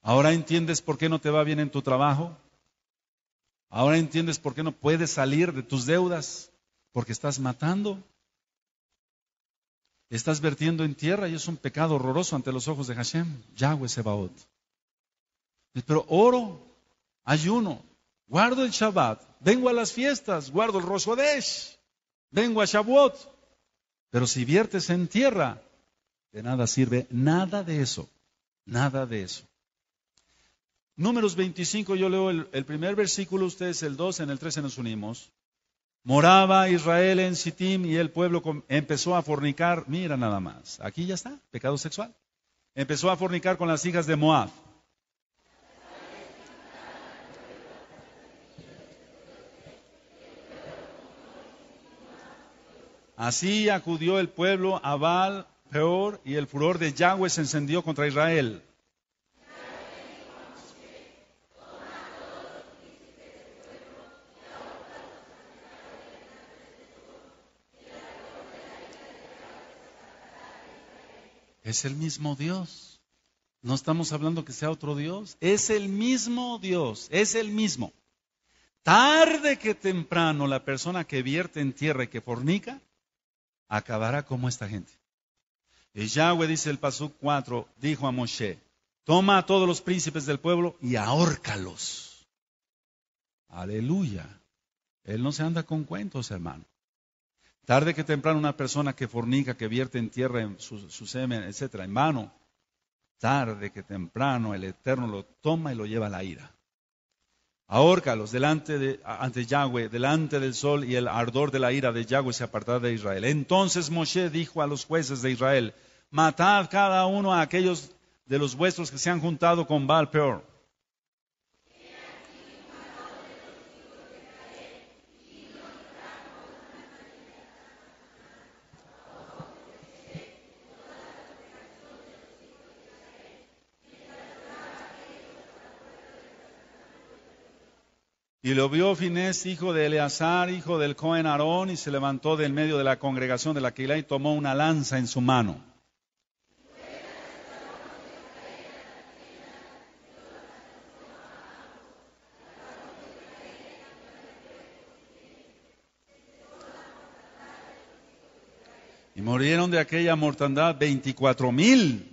Ahora entiendes por qué no te va bien en tu trabajo. Ahora entiendes por qué no puedes salir de tus deudas, porque estás matando. Estás vertiendo en tierra y es un pecado horroroso ante los ojos de Hashem, Yahweh Sebaot. Pero oro, ayuno, guardo el Shabbat, vengo a las fiestas, guardo el Rosh vengo a Shavuot. Pero si viertes en tierra, de nada sirve nada de eso, nada de eso. Números 25, yo leo el, primer versículo, ustedes el 2, en el 13 nos unimos. Moraba Israel en Sittim y el pueblo empezó a fornicar, mira nada más, aquí ya está, pecado sexual. Empezó a fornicar con las hijas de Moab. Así acudió el pueblo a Baal, Peor, y el furor de Yahweh se encendió contra Israel. Es el mismo Dios. No estamos hablando que sea otro Dios. Es el mismo Dios, es el mismo. Tarde que temprano la persona que vierte en tierra y que fornica, acabará como esta gente. Y Yahweh, dice el paso 4, dijo a Moshe, toma a todos los príncipes del pueblo y ahórcalos. Aleluya. Él no se anda con cuentos, hermano. Tarde que temprano una persona que fornica, que vierte en tierra su, semen, etcétera, en vano, tarde que temprano el Eterno lo toma y lo lleva a la ira. los delante de, ante Yahweh, delante del sol, y el ardor de la ira de Yahweh se apartará de Israel. Entonces Moshe dijo a los jueces de Israel, matad cada uno a aquellos de los vuestros que se han juntado con Baal Peor Y lo vio Finés, hijo de Eleazar, hijo del Cohen Aarón, y se levantó del medio de la congregación de la y tomó una lanza en su mano. Y murieron de aquella mortandad veinticuatro mil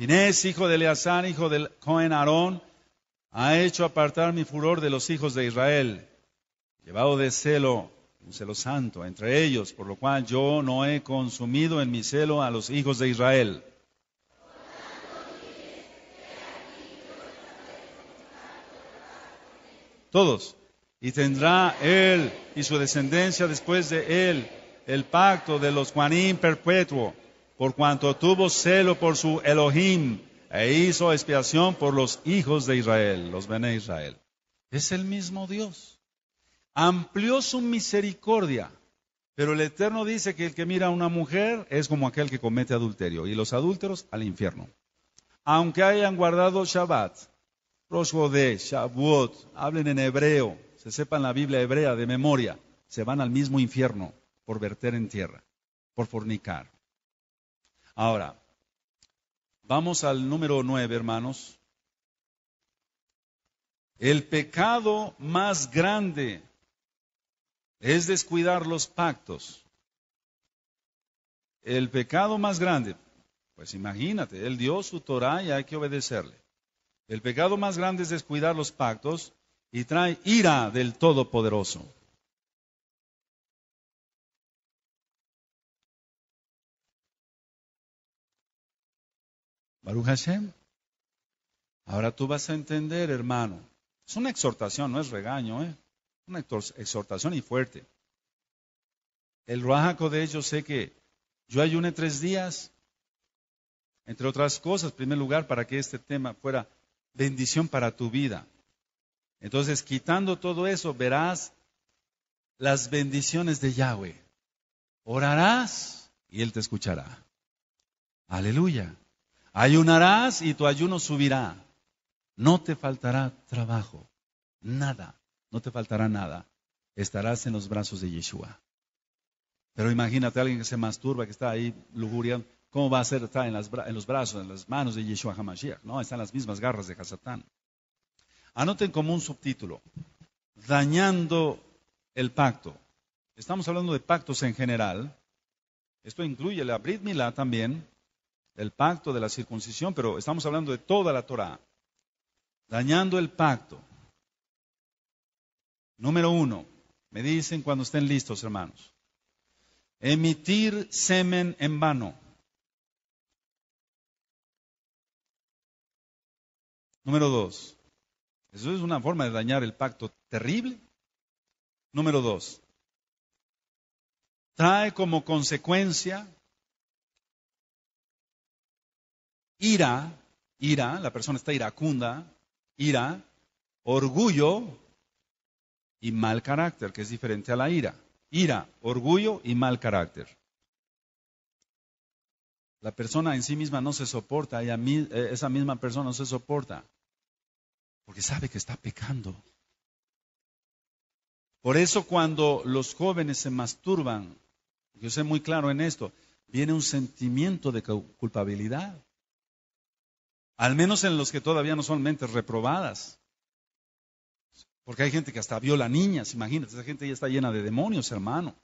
Inés, hijo de Eleazar, hijo de Cohen Aarón, ha hecho apartar mi furor de los hijos de Israel, llevado de celo, un celo santo, entre ellos, por lo cual yo no he consumido en mi celo a los hijos de Israel. Todos. Y tendrá él y su descendencia después de él el pacto de los Juanín perpetuo por cuanto tuvo celo por su Elohim e hizo expiación por los hijos de Israel, los Bene Israel. Es el mismo Dios. Amplió su misericordia. Pero el Eterno dice que el que mira a una mujer es como aquel que comete adulterio, y los adúlteros al infierno. Aunque hayan guardado Shabbat, Rosh Hodesh, Shavuot, hablen en hebreo, se sepan la Biblia hebrea de memoria, se van al mismo infierno por verter en tierra, por fornicar, Ahora, vamos al número nueve, hermanos. El pecado más grande es descuidar los pactos. El pecado más grande, pues imagínate, el Dios, su Torah y hay que obedecerle. El pecado más grande es descuidar los pactos y trae ira del Todopoderoso. Ahora tú vas a entender, hermano. Es una exhortación, no es regaño, ¿eh? Una exhortación y fuerte. El Ruajaco de ellos sé que yo ayune tres días, entre otras cosas, primer lugar, para que este tema fuera bendición para tu vida. Entonces, quitando todo eso, verás las bendiciones de Yahweh. Orarás y Él te escuchará. Aleluya. Ayunarás y tu ayuno subirá. No te faltará trabajo, nada, no te faltará nada. Estarás en los brazos de Yeshua. Pero imagínate a alguien que se masturba, que está ahí lujuriando. ¿Cómo va a ser estar en, los brazos, en las manos de Yeshua HaMashiach? No, están las mismas garras de Hasatán. Anoten como un subtítulo: Dañando el pacto. Estamos hablando de pactos en general. Esto incluye la Brit Milá también, del pacto de la circuncisión, pero estamos hablando de toda la Torah, dañando el pacto. Número uno, me dicen cuando estén listos, hermanos, emitir semen en vano. Número dos, eso es una forma de dañar el pacto terrible. Número dos, trae como consecuencia ira, ira, la persona está iracunda, ira, orgullo y mal carácter, que es diferente a la ira. Ira, orgullo y mal carácter. La persona en sí misma no se soporta, eh, esa misma persona no se soporta, porque sabe que está pecando. Por eso cuando los jóvenes se masturban, yo sé muy claro en esto, viene un sentimiento de culpabilidad. Al menos en los que todavía no son mentes reprobadas. Porque hay gente que hasta viola niñas, imagínate, esa gente ya está llena de demonios, hermano.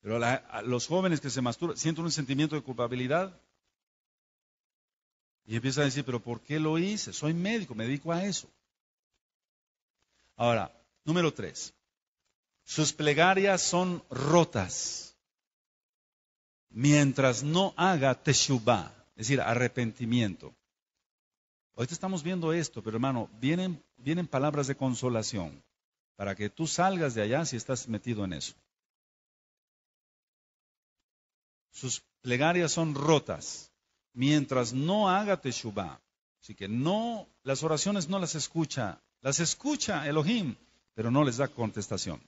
Pero los jóvenes que se masturan, sienten un sentimiento de culpabilidad. Y empiezan a decir, pero ¿por qué lo hice? Soy médico, me dedico a eso. Ahora, número tres. Sus plegarias son rotas mientras no haga teshubá, es decir, arrepentimiento. Ahorita estamos viendo esto, pero hermano, vienen, vienen palabras de consolación para que tú salgas de allá si estás metido en eso. Sus plegarias son rotas mientras no haga Teshuvah. Así que no, las oraciones no las escucha. Las escucha Elohim, pero no les da contestación.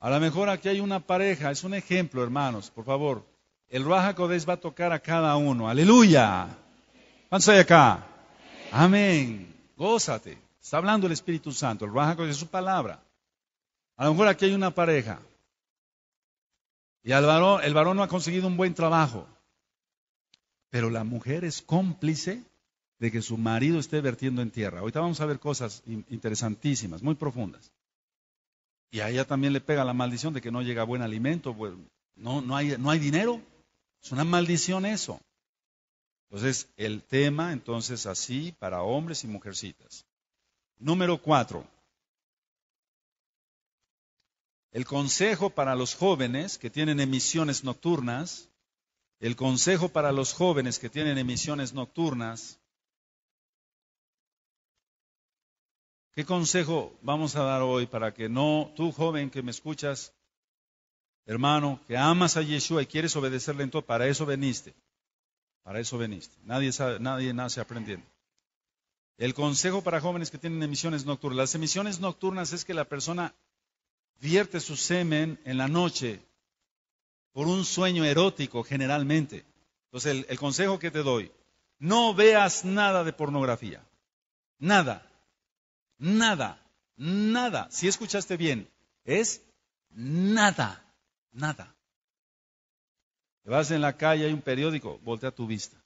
A lo mejor aquí hay una pareja, es un ejemplo, hermanos, por favor el Ruach va a tocar a cada uno. ¡Aleluya! ¿Cuántos hay acá? Amén. Gózate. Está hablando el Espíritu Santo. El Ruach es su palabra. A lo mejor aquí hay una pareja. Y el varón, el varón no ha conseguido un buen trabajo. Pero la mujer es cómplice de que su marido esté vertiendo en tierra. Ahorita vamos a ver cosas interesantísimas, muy profundas. Y a ella también le pega la maldición de que no llega buen alimento, no, no, hay, no hay dinero. Es una maldición eso. Entonces, el tema, entonces, así para hombres y mujercitas. Número cuatro. El consejo para los jóvenes que tienen emisiones nocturnas. El consejo para los jóvenes que tienen emisiones nocturnas. ¿Qué consejo vamos a dar hoy para que no, tú joven que me escuchas, hermano, que amas a Yeshua y quieres obedecerle en todo, para eso veniste. Para eso veniste. Nadie, sabe, nadie nace aprendiendo. El consejo para jóvenes que tienen emisiones nocturnas. Las emisiones nocturnas es que la persona vierte su semen en la noche por un sueño erótico generalmente. Entonces, el, el consejo que te doy, no veas nada de pornografía. Nada. Nada. Nada. Si escuchaste bien, es nada. Nada. Te vas en la calle, hay un periódico, voltea tu vista.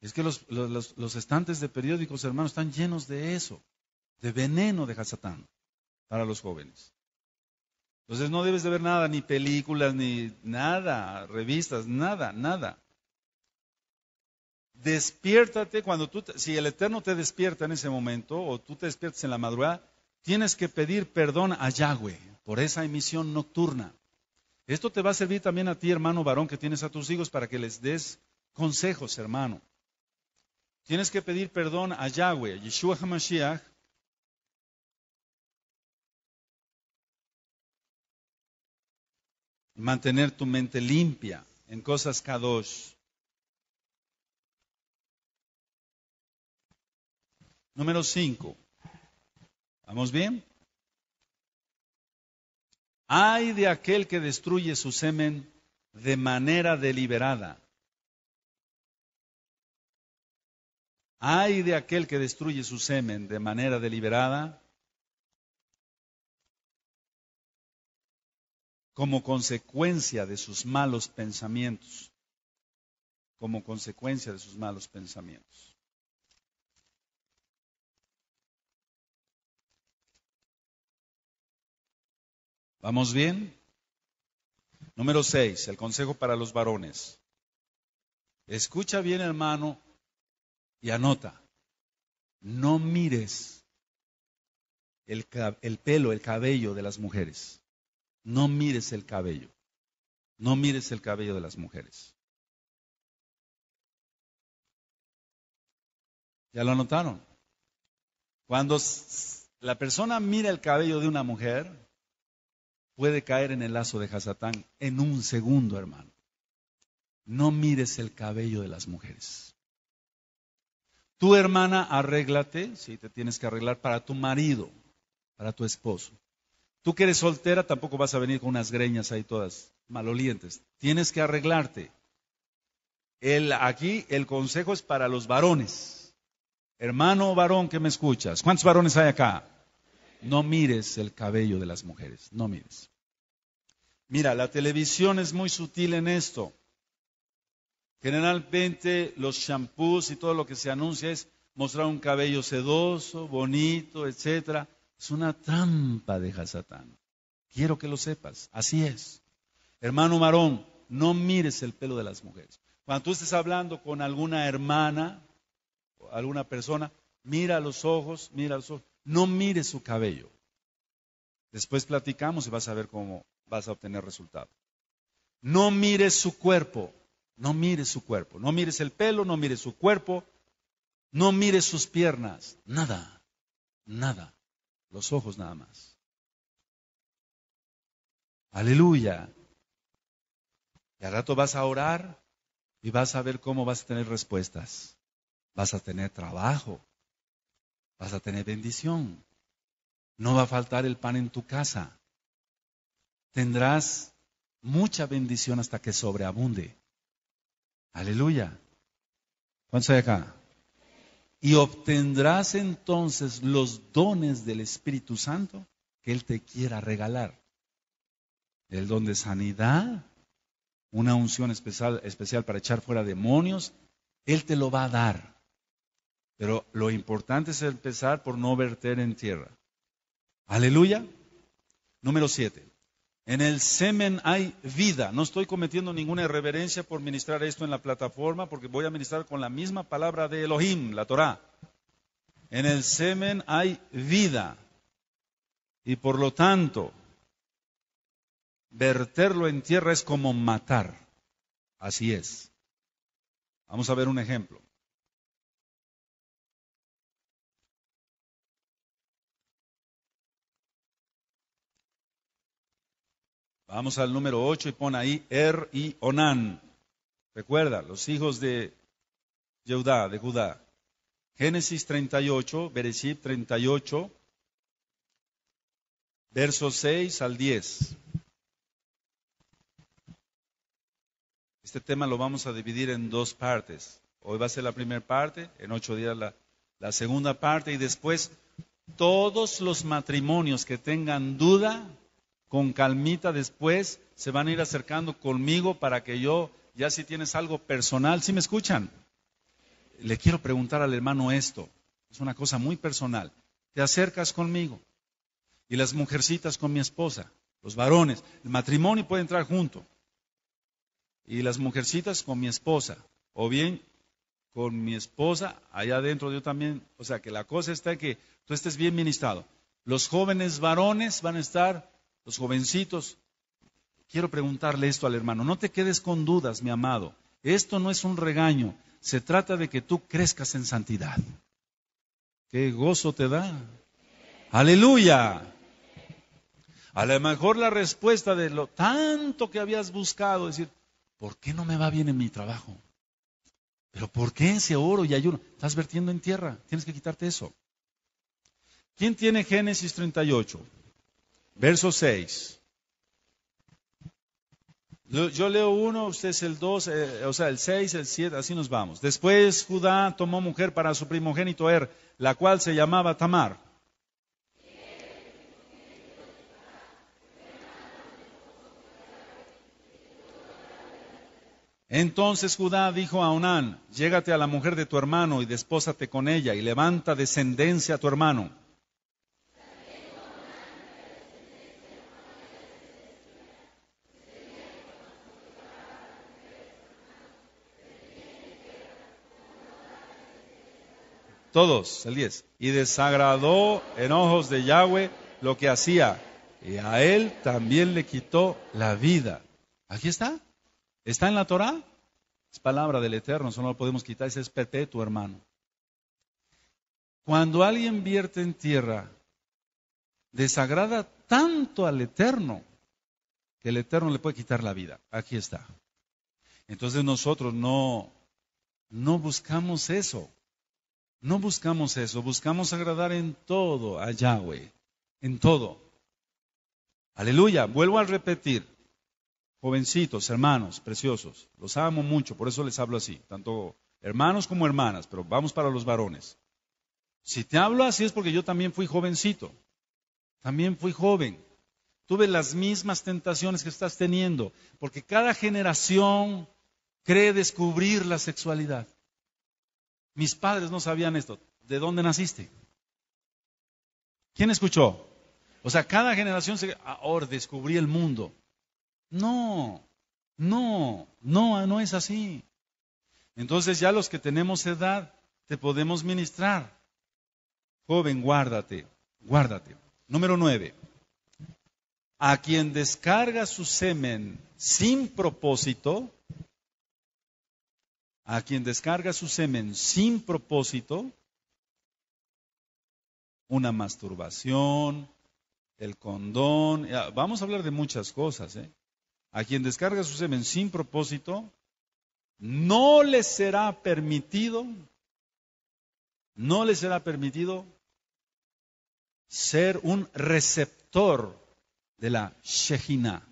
Es que los, estantes de periódicos, hermanos, están llenos de eso, de veneno de Hasatán para los jóvenes. Entonces no debes de ver nada, ni películas, ni nada, revistas, nada, nada. Despiértate cuando tú, si el Eterno te despierta en ese momento, o tú te despiertas en la madrugada, Tienes que pedir perdón a Yahweh por esa emisión nocturna. Esto te va a servir también a ti, hermano varón, que tienes a tus hijos para que les des consejos, hermano. Tienes que pedir perdón a Yahweh, a Yeshua HaMashiach, mantener tu mente limpia en cosas kadosh. Número 5. ¿Vemos bien? Ay de aquel que destruye su semen de manera deliberada. Ay de aquel que destruye su semen de manera deliberada como consecuencia de sus malos pensamientos. Como consecuencia de sus malos pensamientos. ¿Vamos bien? Número 6, el consejo para los varones. Escucha bien, hermano, y anota. No mires el, el, pelo, el cabello de las mujeres. No mires el cabello. No mires el cabello de las mujeres. ¿Ya lo anotaron? Cuando la persona mira el cabello de una mujer, puede caer en el lazo de Hasatán en un segundo, hermano. No mires el cabello de las mujeres. Tu hermana, arréglate, si te tienes que arreglar, para tu marido, para tu esposo. Tú que eres soltera, tampoco vas a venir con unas greñas ahí todas malolientes. Tienes que arreglarte. El, aquí el consejo es para los varones. Hermano varón que me escuchas, ¿cuántos varones hay acá? no mires el cabello de las mujeres, no mires. Mira, la televisión es muy sutil en esto. Generalmente los shampoos y todo lo que se anuncia es mostrar un cabello sedoso, bonito, etc. Es una trampa de Hasatán. Quiero que lo sepas, así es. Hermano Marón, no mires el pelo de las mujeres. Cuando tú estés hablando con alguna hermana, alguna persona, mira los ojos, mira los ojos. No mires su cabello. Después platicamos y vas a ver cómo vas a obtener resultado. No mires su cuerpo. No mires su cuerpo. No mires el pelo, no mires su cuerpo. No mires sus piernas. Nada. Nada. Los ojos nada más. Aleluya. Y al rato vas a orar y vas a ver cómo vas a tener respuestas. Vas a tener trabajo vas a tener bendición. No va a faltar el pan en tu casa. Tendrás mucha bendición hasta que sobreabunde. Aleluya. ¿Cuánto hay acá? Y obtendrás entonces los dones del Espíritu Santo que Él te quiera regalar. El don de sanidad, una unción especial, especial para echar fuera demonios, Él te lo va a dar. Pero lo importante es empezar por no verter en tierra. Aleluya. Número siete. En el semen hay vida. No estoy cometiendo ninguna irreverencia por ministrar esto en la plataforma, porque voy a ministrar con la misma palabra de Elohim, la Torah. En el semen hay vida. Y por lo tanto, verterlo en tierra es como matar. Así es. Vamos a ver un ejemplo. Vamos al número 8 y pon ahí Er y Onán. Recuerda, los hijos de Judá, de Judá. Génesis 38, Bereshit 38, versos 6 al 10. Este tema lo vamos a dividir en dos partes. Hoy va a ser la primera parte, en ocho días la segunda parte y después todos los matrimonios que tengan duda con calmita después se van a ir acercando conmigo para que yo, ya si tienes algo personal, si me escuchan? Le quiero preguntar al hermano esto, es una cosa muy personal. Te acercas conmigo y las mujercitas con mi esposa, los varones, el matrimonio puede entrar junto. Y las mujercitas con mi esposa, o bien con mi esposa, allá adentro yo también, o sea que la cosa está que tú estés bien ministrado. Los jóvenes varones van a estar los jovencitos, quiero preguntarle esto al hermano. No te quedes con dudas, mi amado. Esto no es un regaño. Se trata de que tú crezcas en santidad. Qué gozo te da. Aleluya. A lo mejor la respuesta de lo tanto que habías buscado, decir, ¿por qué no me va bien en mi trabajo? Pero ¿por qué ese oro y ayuno? Estás vertiendo en tierra, tienes que quitarte eso. ¿Quién tiene Génesis 38? Verso 6. Yo leo uno, usted es el dos, eh, o sea, el seis, el siete, así nos vamos. Después Judá tomó mujer para su primogénito Er, la cual se llamaba Tamar. Entonces Judá dijo a Onán, llégate a la mujer de tu hermano y despósate con ella y levanta descendencia a tu hermano. todos, el 10. Y desagradó en ojos de Yahweh lo que hacía, y a él también le quitó la vida. Aquí está, está en la Torá, es palabra del Eterno, eso no lo podemos quitar, ese es tu hermano. Cuando alguien vierte en tierra, desagrada tanto al Eterno, que el Eterno le puede quitar la vida. Aquí está. Entonces nosotros no, no buscamos eso. No buscamos eso, buscamos agradar en todo a Yahweh, en todo. Aleluya, vuelvo a repetir, jovencitos, hermanos, preciosos, los amo mucho, por eso les hablo así, tanto hermanos como hermanas, pero vamos para los varones. Si te hablo así es porque yo también fui jovencito, también fui joven, tuve las mismas tentaciones que estás teniendo, porque cada generación cree descubrir la sexualidad. Mis padres no sabían esto. ¿De dónde naciste? ¿Quién escuchó? O sea, cada generación se... Ahora descubrí el mundo. No, no, no, no es así. Entonces ya los que tenemos edad te podemos ministrar. Joven, guárdate, guárdate. Número nueve. A quien descarga su semen sin propósito, a quien descarga su semen sin propósito, una masturbación, el condón, vamos a hablar de muchas cosas, ¿eh? A quien descarga su semen sin propósito, no le será permitido, no le será permitido ser un receptor de la Shejina.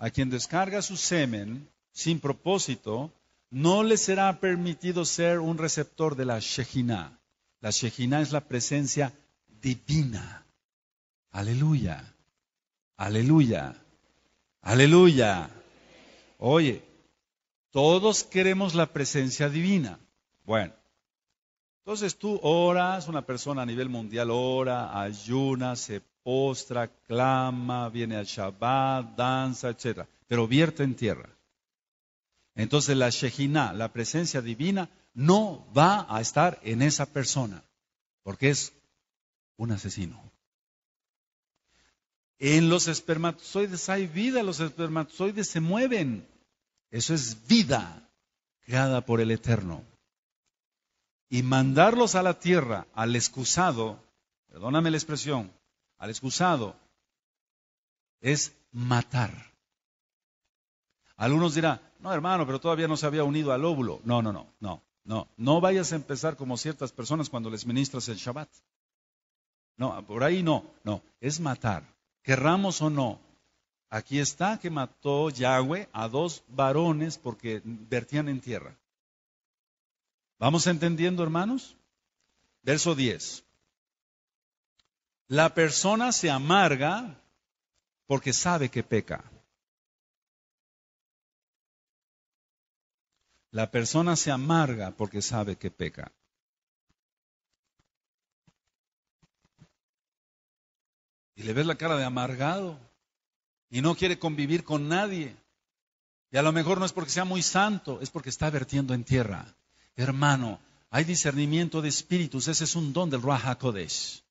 A quien descarga su semen sin propósito, no le será permitido ser un receptor de la Shejina. La Shejina es la presencia divina. Aleluya. Aleluya. Aleluya. Oye, todos queremos la presencia divina. Bueno, entonces tú oras, una persona a nivel mundial ora, ayuna, se postra, clama, viene al Shabbat, danza, etc. Pero vierte en tierra. Entonces la Shejina, la presencia divina, no va a estar en esa persona, porque es un asesino. En los espermatozoides hay vida, los espermatozoides se mueven. Eso es vida creada por el Eterno. Y mandarlos a la tierra, al excusado, perdóname la expresión, al excusado, es matar. Algunos dirán, no hermano, pero todavía no se había unido al óvulo. No, no, no, no, no. No vayas a empezar como ciertas personas cuando les ministras el Shabbat. No, por ahí no, no. Es matar. Querramos o no. Aquí está que mató Yahweh a dos varones porque vertían en tierra. ¿Vamos entendiendo, hermanos? Verso 10. La persona se amarga porque sabe que peca. La persona se amarga porque sabe que peca. Y le ves la cara de amargado y no quiere convivir con nadie. Y a lo mejor no es porque sea muy santo, es porque está vertiendo en tierra. Hermano, hay discernimiento de espíritus, ese es un don del Raja HaKodesh.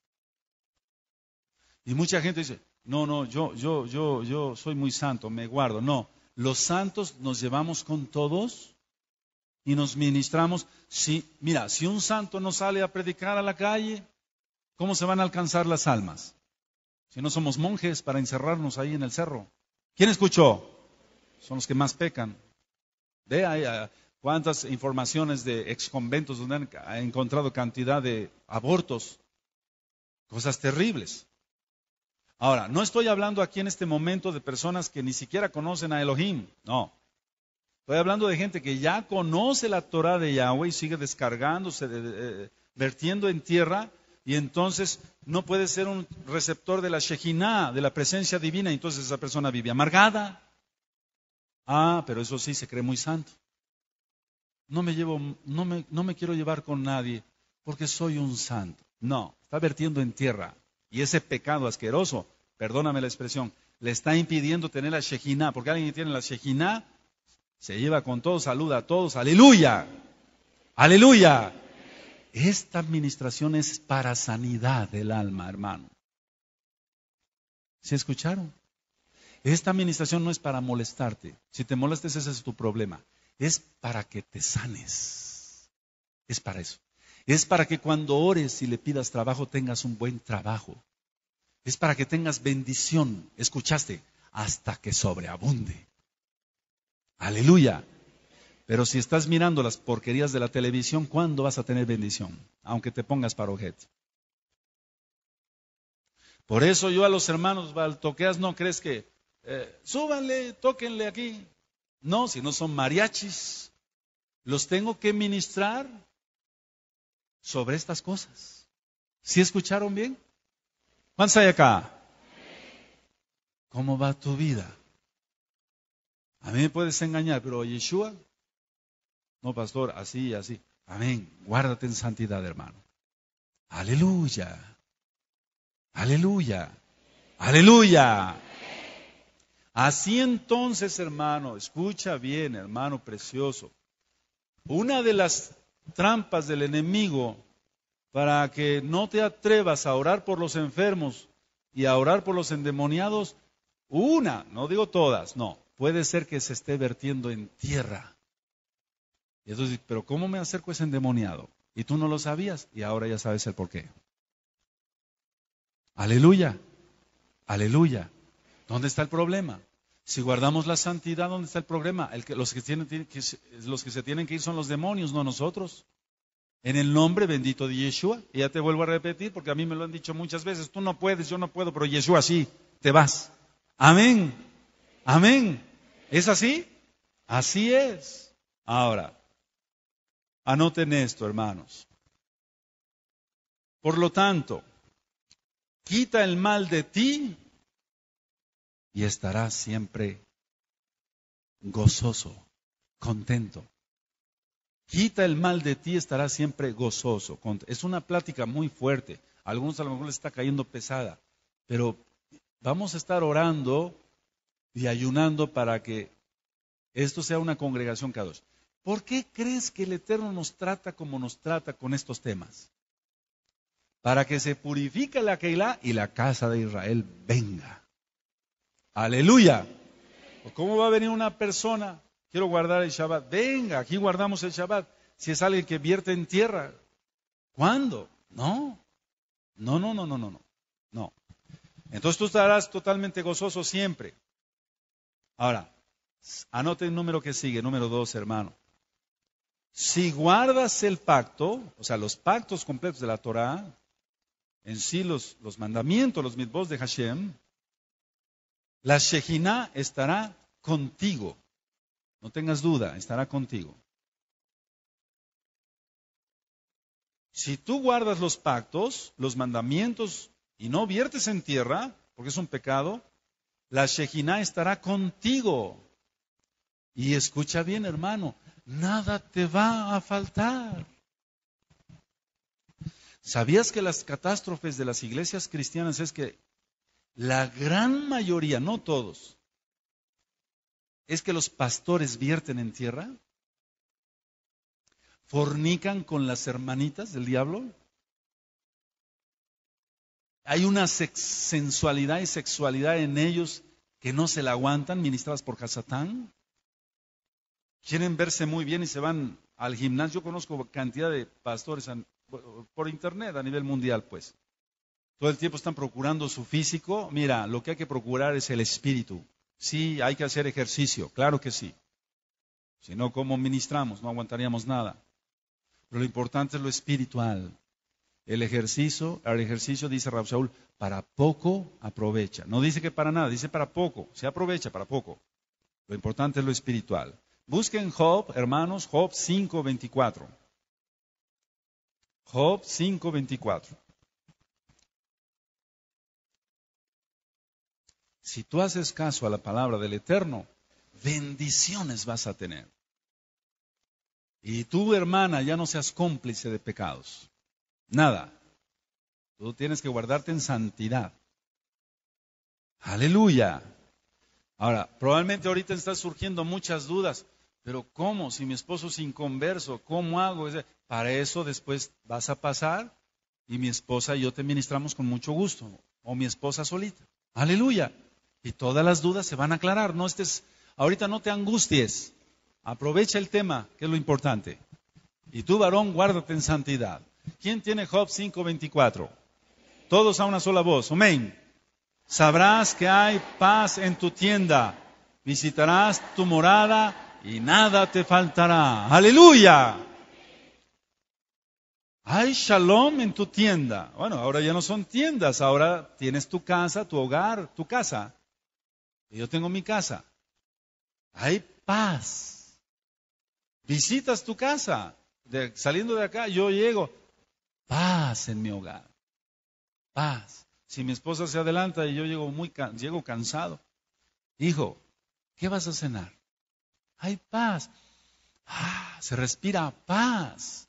Y mucha gente dice, no, no, yo, yo, yo, yo soy muy santo, me guardo. No, los santos nos llevamos con todos y nos ministramos. Si, mira, si un santo no sale a predicar a la calle, ¿cómo se van a alcanzar las almas? Si no somos monjes para encerrarnos ahí en el cerro. ¿Quién escuchó? Son los que más pecan. De ahí cuántas informaciones de exconventos donde han encontrado cantidad de abortos, cosas terribles. Ahora, no estoy hablando aquí en este momento de personas que ni siquiera conocen a Elohim, no. Estoy hablando de gente que ya conoce la Torah de Yahweh y sigue descargándose, eh, vertiendo en tierra, y entonces no puede ser un receptor de la Shejinah, de la presencia divina, y entonces esa persona vive amargada. Ah, pero eso sí, se cree muy santo. No me, llevo, no me, no me quiero llevar con nadie porque soy un santo. No, está vertiendo en tierra. Y ese pecado asqueroso, perdóname la expresión, le está impidiendo tener la shejina. porque alguien que tiene la shejina, se lleva con todo, saluda a todos, aleluya, aleluya. Esta administración es para sanidad del alma, hermano. ¿Se escucharon? Esta administración no es para molestarte. Si te molestas, ese es tu problema. Es para que te sanes. Es para eso. Es para que cuando ores y le pidas trabajo tengas un buen trabajo. Es para que tengas bendición, escuchaste, hasta que sobreabunde. Aleluya. Pero si estás mirando las porquerías de la televisión, ¿cuándo vas a tener bendición? Aunque te pongas para Por eso yo a los hermanos baltoqueas no crees que eh, súbanle, tóquenle aquí. No, si no son mariachis, los tengo que ministrar sobre estas cosas. ¿Sí escucharon bien? ¿Cuántos hay acá? ¿Cómo va tu vida? A mí me puedes engañar, pero Yeshua, no, pastor, así, y así. Amén. Guárdate en santidad, hermano. Aleluya. Aleluya. Aleluya. Así entonces, hermano, escucha bien, hermano precioso. Una de las trampas del enemigo para que no te atrevas a orar por los enfermos y a orar por los endemoniados, una, no digo todas, no, puede ser que se esté vertiendo en tierra. Y entonces, pero ¿cómo me acerco a ese endemoniado? Y tú no lo sabías y ahora ya sabes el porqué Aleluya, aleluya. ¿Dónde está el problema? Si guardamos la santidad, ¿dónde está el problema? los, que los que se tienen que ir son los demonios, no nosotros. En el nombre bendito de Yeshua. Y ya te vuelvo a repetir porque a mí me lo han dicho muchas veces. Tú no puedes, yo no puedo, pero Yeshua sí, te vas. Amén. Amén. ¿Es así? Así es. Ahora, anoten esto, hermanos. Por lo tanto, quita el mal de ti y estará siempre gozoso, contento. Quita el mal de ti, estará siempre gozoso. Es una plática muy fuerte. A algunos a lo mejor les está cayendo pesada, pero vamos a estar orando y ayunando para que esto sea una congregación cada dos. ¿Por qué crees que el Eterno nos trata como nos trata con estos temas? Para que se purifique la Keilah y la casa de Israel venga. Aleluya. ¿Cómo va a venir una persona? Quiero guardar el Shabbat. Venga, aquí guardamos el Shabbat. Si es alguien que vierte en tierra, ¿cuándo? No. No, no, no, no, no, no. Entonces tú estarás totalmente gozoso siempre. Ahora, anote el número que sigue, número dos, hermano. Si guardas el pacto, o sea, los pactos completos de la Torah, en sí los, los mandamientos, los mitbos de Hashem, la Shejiná estará contigo. No tengas duda, estará contigo. Si tú guardas los pactos, los mandamientos y no viertes en tierra, porque es un pecado, la Shejiná estará contigo. Y escucha bien, hermano, nada te va a faltar. ¿Sabías que las catástrofes de las iglesias cristianas es que la gran mayoría, no todos, es que los pastores vierten en tierra, fornican con las hermanitas del diablo. Hay una sensualidad y sexualidad en ellos que no se la aguantan, ministradas por Hasatán. Quieren verse muy bien y se van al gimnasio. Yo conozco cantidad de pastores por internet a nivel mundial, pues. Todo el tiempo están procurando su físico. Mira, lo que hay que procurar es el espíritu. Sí, hay que hacer ejercicio, claro que sí. Si no, ¿cómo ministramos? No aguantaríamos nada. Pero lo importante es lo espiritual. El ejercicio, el ejercicio dice Raúl, Saúl, para poco aprovecha. No dice que para nada, dice para poco. Se aprovecha para poco. Lo importante es lo espiritual. Busquen Job, hermanos, Job 5.24. Job 5.24. Si tú haces caso a la palabra del Eterno, bendiciones vas a tener. Y tú, hermana, ya no seas cómplice de pecados. Nada. Tú tienes que guardarte en santidad. Aleluya. Ahora, probablemente ahorita está surgiendo muchas dudas, pero ¿cómo? Si mi esposo es inconverso, ¿cómo hago? Para eso después vas a pasar y mi esposa y yo te ministramos con mucho gusto, o mi esposa solita. Aleluya y todas las dudas se van a aclarar. No estés, ahorita no te angusties. Aprovecha el tema, que es lo importante. Y tú, varón, guárdate en santidad. ¿Quién tiene Job 5:24? Todos a una sola voz. Amén. Sabrás que hay paz en tu tienda. Visitarás tu morada y nada te faltará. Aleluya. Hay shalom en tu tienda. Bueno, ahora ya no son tiendas, ahora tienes tu casa, tu hogar, tu casa. Yo tengo mi casa. Hay paz. Visitas tu casa. saliendo de acá, yo llego. Paz en mi hogar. Paz. Si mi esposa se adelanta y yo llego muy llego cansado. Hijo, ¿qué vas a cenar? Hay paz. Ah, se respira paz.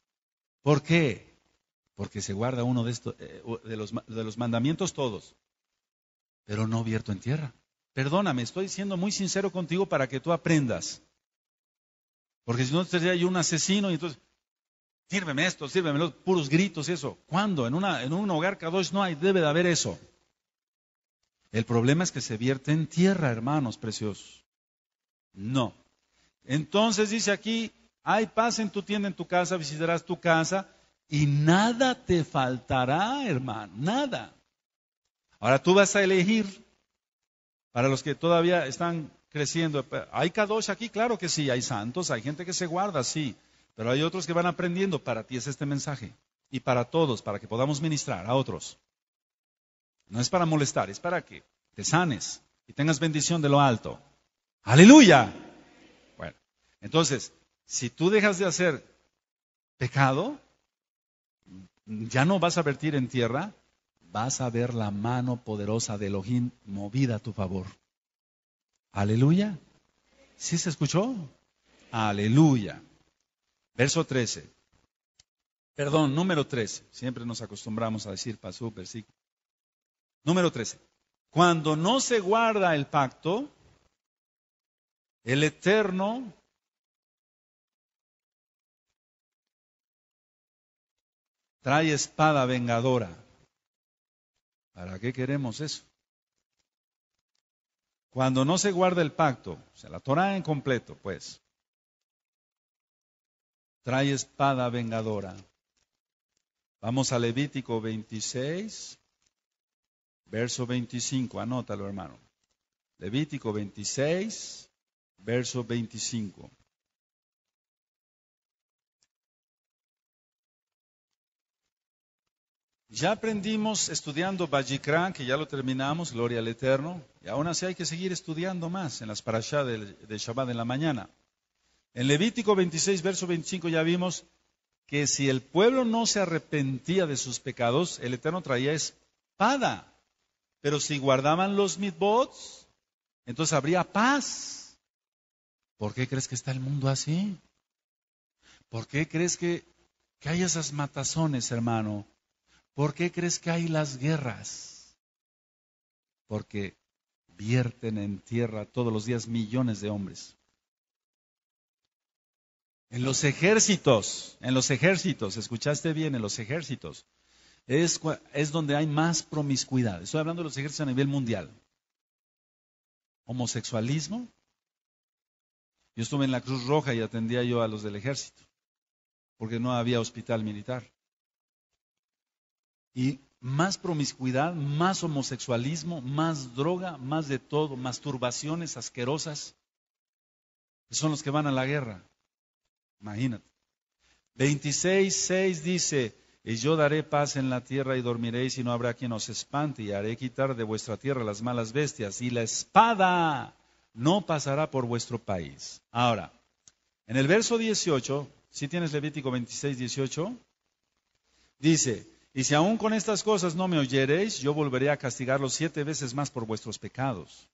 ¿Por qué? Porque se guarda uno de, estos, eh, de, los, de los mandamientos todos, pero no abierto en tierra. Perdóname, estoy siendo muy sincero contigo para que tú aprendas. Porque si no sería yo un asesino y entonces, sírveme esto, sírveme los puros gritos y eso. ¿Cuándo? En, en un hogar Kadosh no hay, debe de haber eso. El problema es que se vierte en tierra, hermanos preciosos. No. Entonces dice aquí, hay paz en tu tienda, en tu casa, visitarás tu casa y nada te faltará, hermano, nada. Ahora tú vas a elegir para los que todavía están creciendo, eh, ¿hay Kadosh aquí? Claro que sí, hay santos, hay gente que se guarda, sí, pero hay otros que van aprendiendo. Para ti es este mensaje y para todos, para que podamos ministrar a otros. No es para molestar, es para que te sanes y tengas bendición de lo alto. Aleluya. Bueno, entonces, si tú dejas de hacer pecado, ya no vas a vertir en tierra vas a ver la mano poderosa de Elohim movida a tu favor. Aleluya. ¿Sí se escuchó? Aleluya. Verso 13. Perdón, número 13. Siempre nos acostumbramos a decir pasú, versículo. Número 13. Cuando no se guarda el pacto, el Eterno trae espada vengadora ¿Para qué queremos eso? Cuando no se guarda el pacto, o sea, la Torah en completo, pues, trae espada vengadora. Vamos a Levítico 26, verso 25, anótalo hermano. Levítico 26, verso 25. Ya aprendimos estudiando Bajikran, que ya lo terminamos, Gloria al Eterno, y aún así hay que seguir estudiando más en las parashá de, de Shabbat en la mañana. En Levítico 26, verso 25 ya vimos que si el pueblo no se arrepentía de sus pecados, el Eterno traía espada. Pero si guardaban los mitbots, entonces habría paz. ¿Por qué crees que está el mundo así? ¿Por qué crees que, que hay esas matazones, hermano? ¿Por qué crees que hay las guerras? Porque vierten en tierra todos los días millones de hombres. En los ejércitos, en los ejércitos, escuchaste bien, en los ejércitos, es, es donde hay más promiscuidad. Estoy hablando de los ejércitos a nivel mundial. Homosexualismo. Yo estuve en la Cruz Roja y atendía yo a los del ejército, porque no había hospital militar. Y más promiscuidad, más homosexualismo, más droga, más de todo, masturbaciones asquerosas. Son los que van a la guerra. Imagínate. seis dice, y yo daré paz en la tierra y dormiréis y no habrá quien os espante y haré quitar de vuestra tierra las malas bestias y la espada no pasará por vuestro país. Ahora, en el verso 18, si tienes Levítico 26, 18, dice, y si aún con estas cosas no me oyereis, yo volveré a castigarlos siete veces más por vuestros pecados.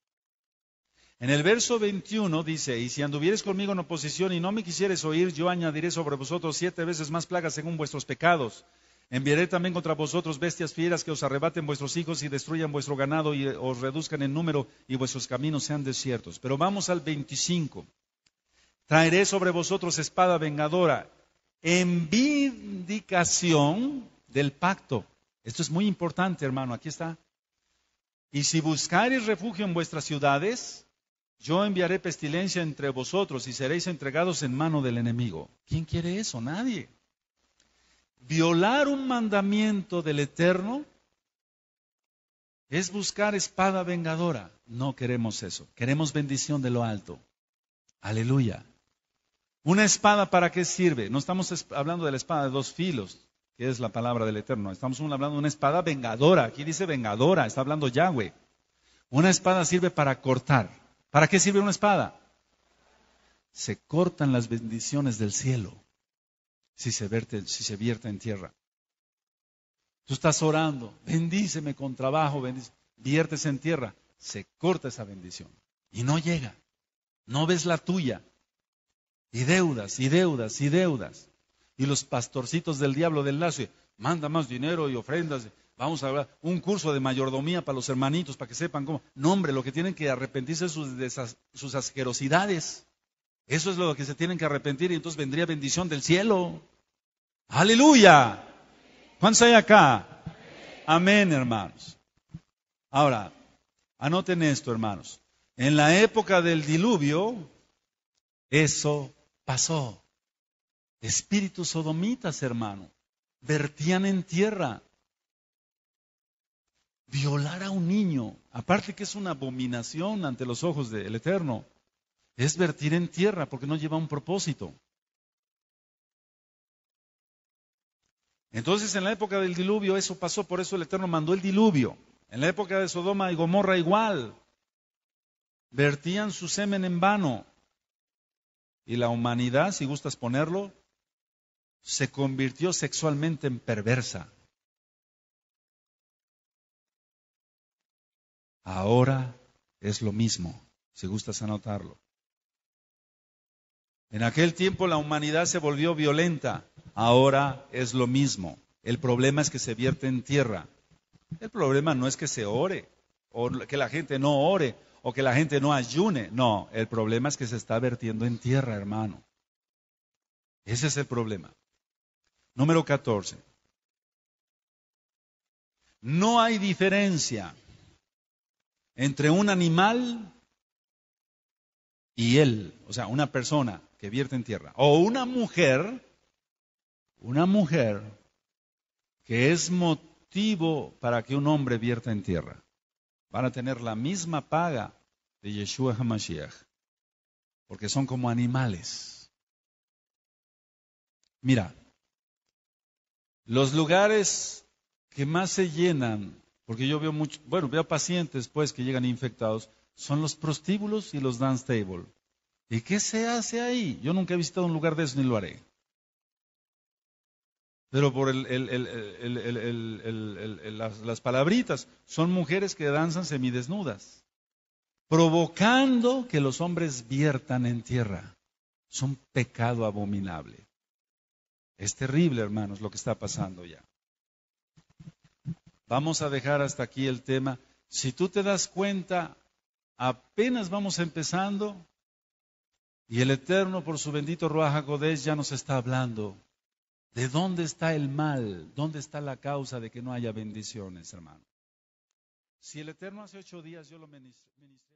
En el verso 21 dice, y si anduvieres conmigo en oposición y no me quisieres oír, yo añadiré sobre vosotros siete veces más plagas según vuestros pecados. Enviaré también contra vosotros bestias fieras que os arrebaten vuestros hijos y destruyan vuestro ganado y os reduzcan en número y vuestros caminos sean desiertos. Pero vamos al 25. Traeré sobre vosotros espada vengadora en vindicación del pacto. Esto es muy importante, hermano, aquí está. Y si buscáis refugio en vuestras ciudades, yo enviaré pestilencia entre vosotros y seréis entregados en mano del enemigo. ¿Quién quiere eso? Nadie. Violar un mandamiento del Eterno es buscar espada vengadora. No queremos eso. Queremos bendición de lo alto. Aleluya. Una espada para qué sirve? No estamos hablando de la espada de dos filos. ¿Qué es la palabra del Eterno. Estamos hablando de una espada vengadora. Aquí dice vengadora, está hablando Yahweh. Una espada sirve para cortar. ¿Para qué sirve una espada? Se cortan las bendiciones del cielo si se, verte, si se vierte en tierra. Tú estás orando, bendíceme con trabajo, bendice, en tierra, se corta esa bendición y no llega. No ves la tuya. Y deudas, y deudas, y deudas. Y los pastorcitos del diablo del lacio, manda más dinero y ofrendas. Vamos a hablar un curso de mayordomía para los hermanitos, para que sepan cómo. No, hombre, lo que tienen que arrepentirse es sus, sus asquerosidades. Eso es lo que se tienen que arrepentir y entonces vendría bendición del cielo. Aleluya. ¿Cuántos hay acá? Amén, hermanos. Ahora, anoten esto, hermanos. En la época del diluvio, eso pasó espíritus sodomitas, hermano, vertían en tierra. Violar a un niño, aparte que es una abominación ante los ojos del Eterno, es vertir en tierra porque no lleva un propósito. Entonces en la época del diluvio eso pasó, por eso el Eterno mandó el diluvio. En la época de Sodoma y Gomorra igual, vertían su semen en vano. Y la humanidad, si gustas ponerlo, se convirtió sexualmente en perversa. Ahora es lo mismo, si gustas anotarlo. En aquel tiempo la humanidad se volvió violenta, ahora es lo mismo. El problema es que se vierte en tierra. El problema no es que se ore, o que la gente no ore, o que la gente no ayune. No, el problema es que se está vertiendo en tierra, hermano. Ese es el problema. Número 14. No hay diferencia entre un animal y él, o sea, una persona que vierte en tierra, o una mujer, una mujer que es motivo para que un hombre vierta en tierra. Van a tener la misma paga de Yeshua HaMashiach, porque son como animales. Mira, los lugares que más se llenan, porque yo veo mucho, bueno, veo pacientes pues que llegan infectados, son los prostíbulos y los dance table. ¿Y qué se hace ahí? Yo nunca he visitado un lugar de eso ni lo haré. Pero por el, las, las palabritas, son mujeres que danzan semidesnudas, provocando que los hombres viertan en tierra. Es un pecado abominable. Es terrible, hermanos, lo que está pasando ya. Vamos a dejar hasta aquí el tema. Si tú te das cuenta, apenas vamos empezando y el Eterno, por su bendito Ruaja Godés, ya nos está hablando. ¿De dónde está el mal? ¿Dónde está la causa de que no haya bendiciones, hermano? Si el Eterno hace ocho días yo lo ministré.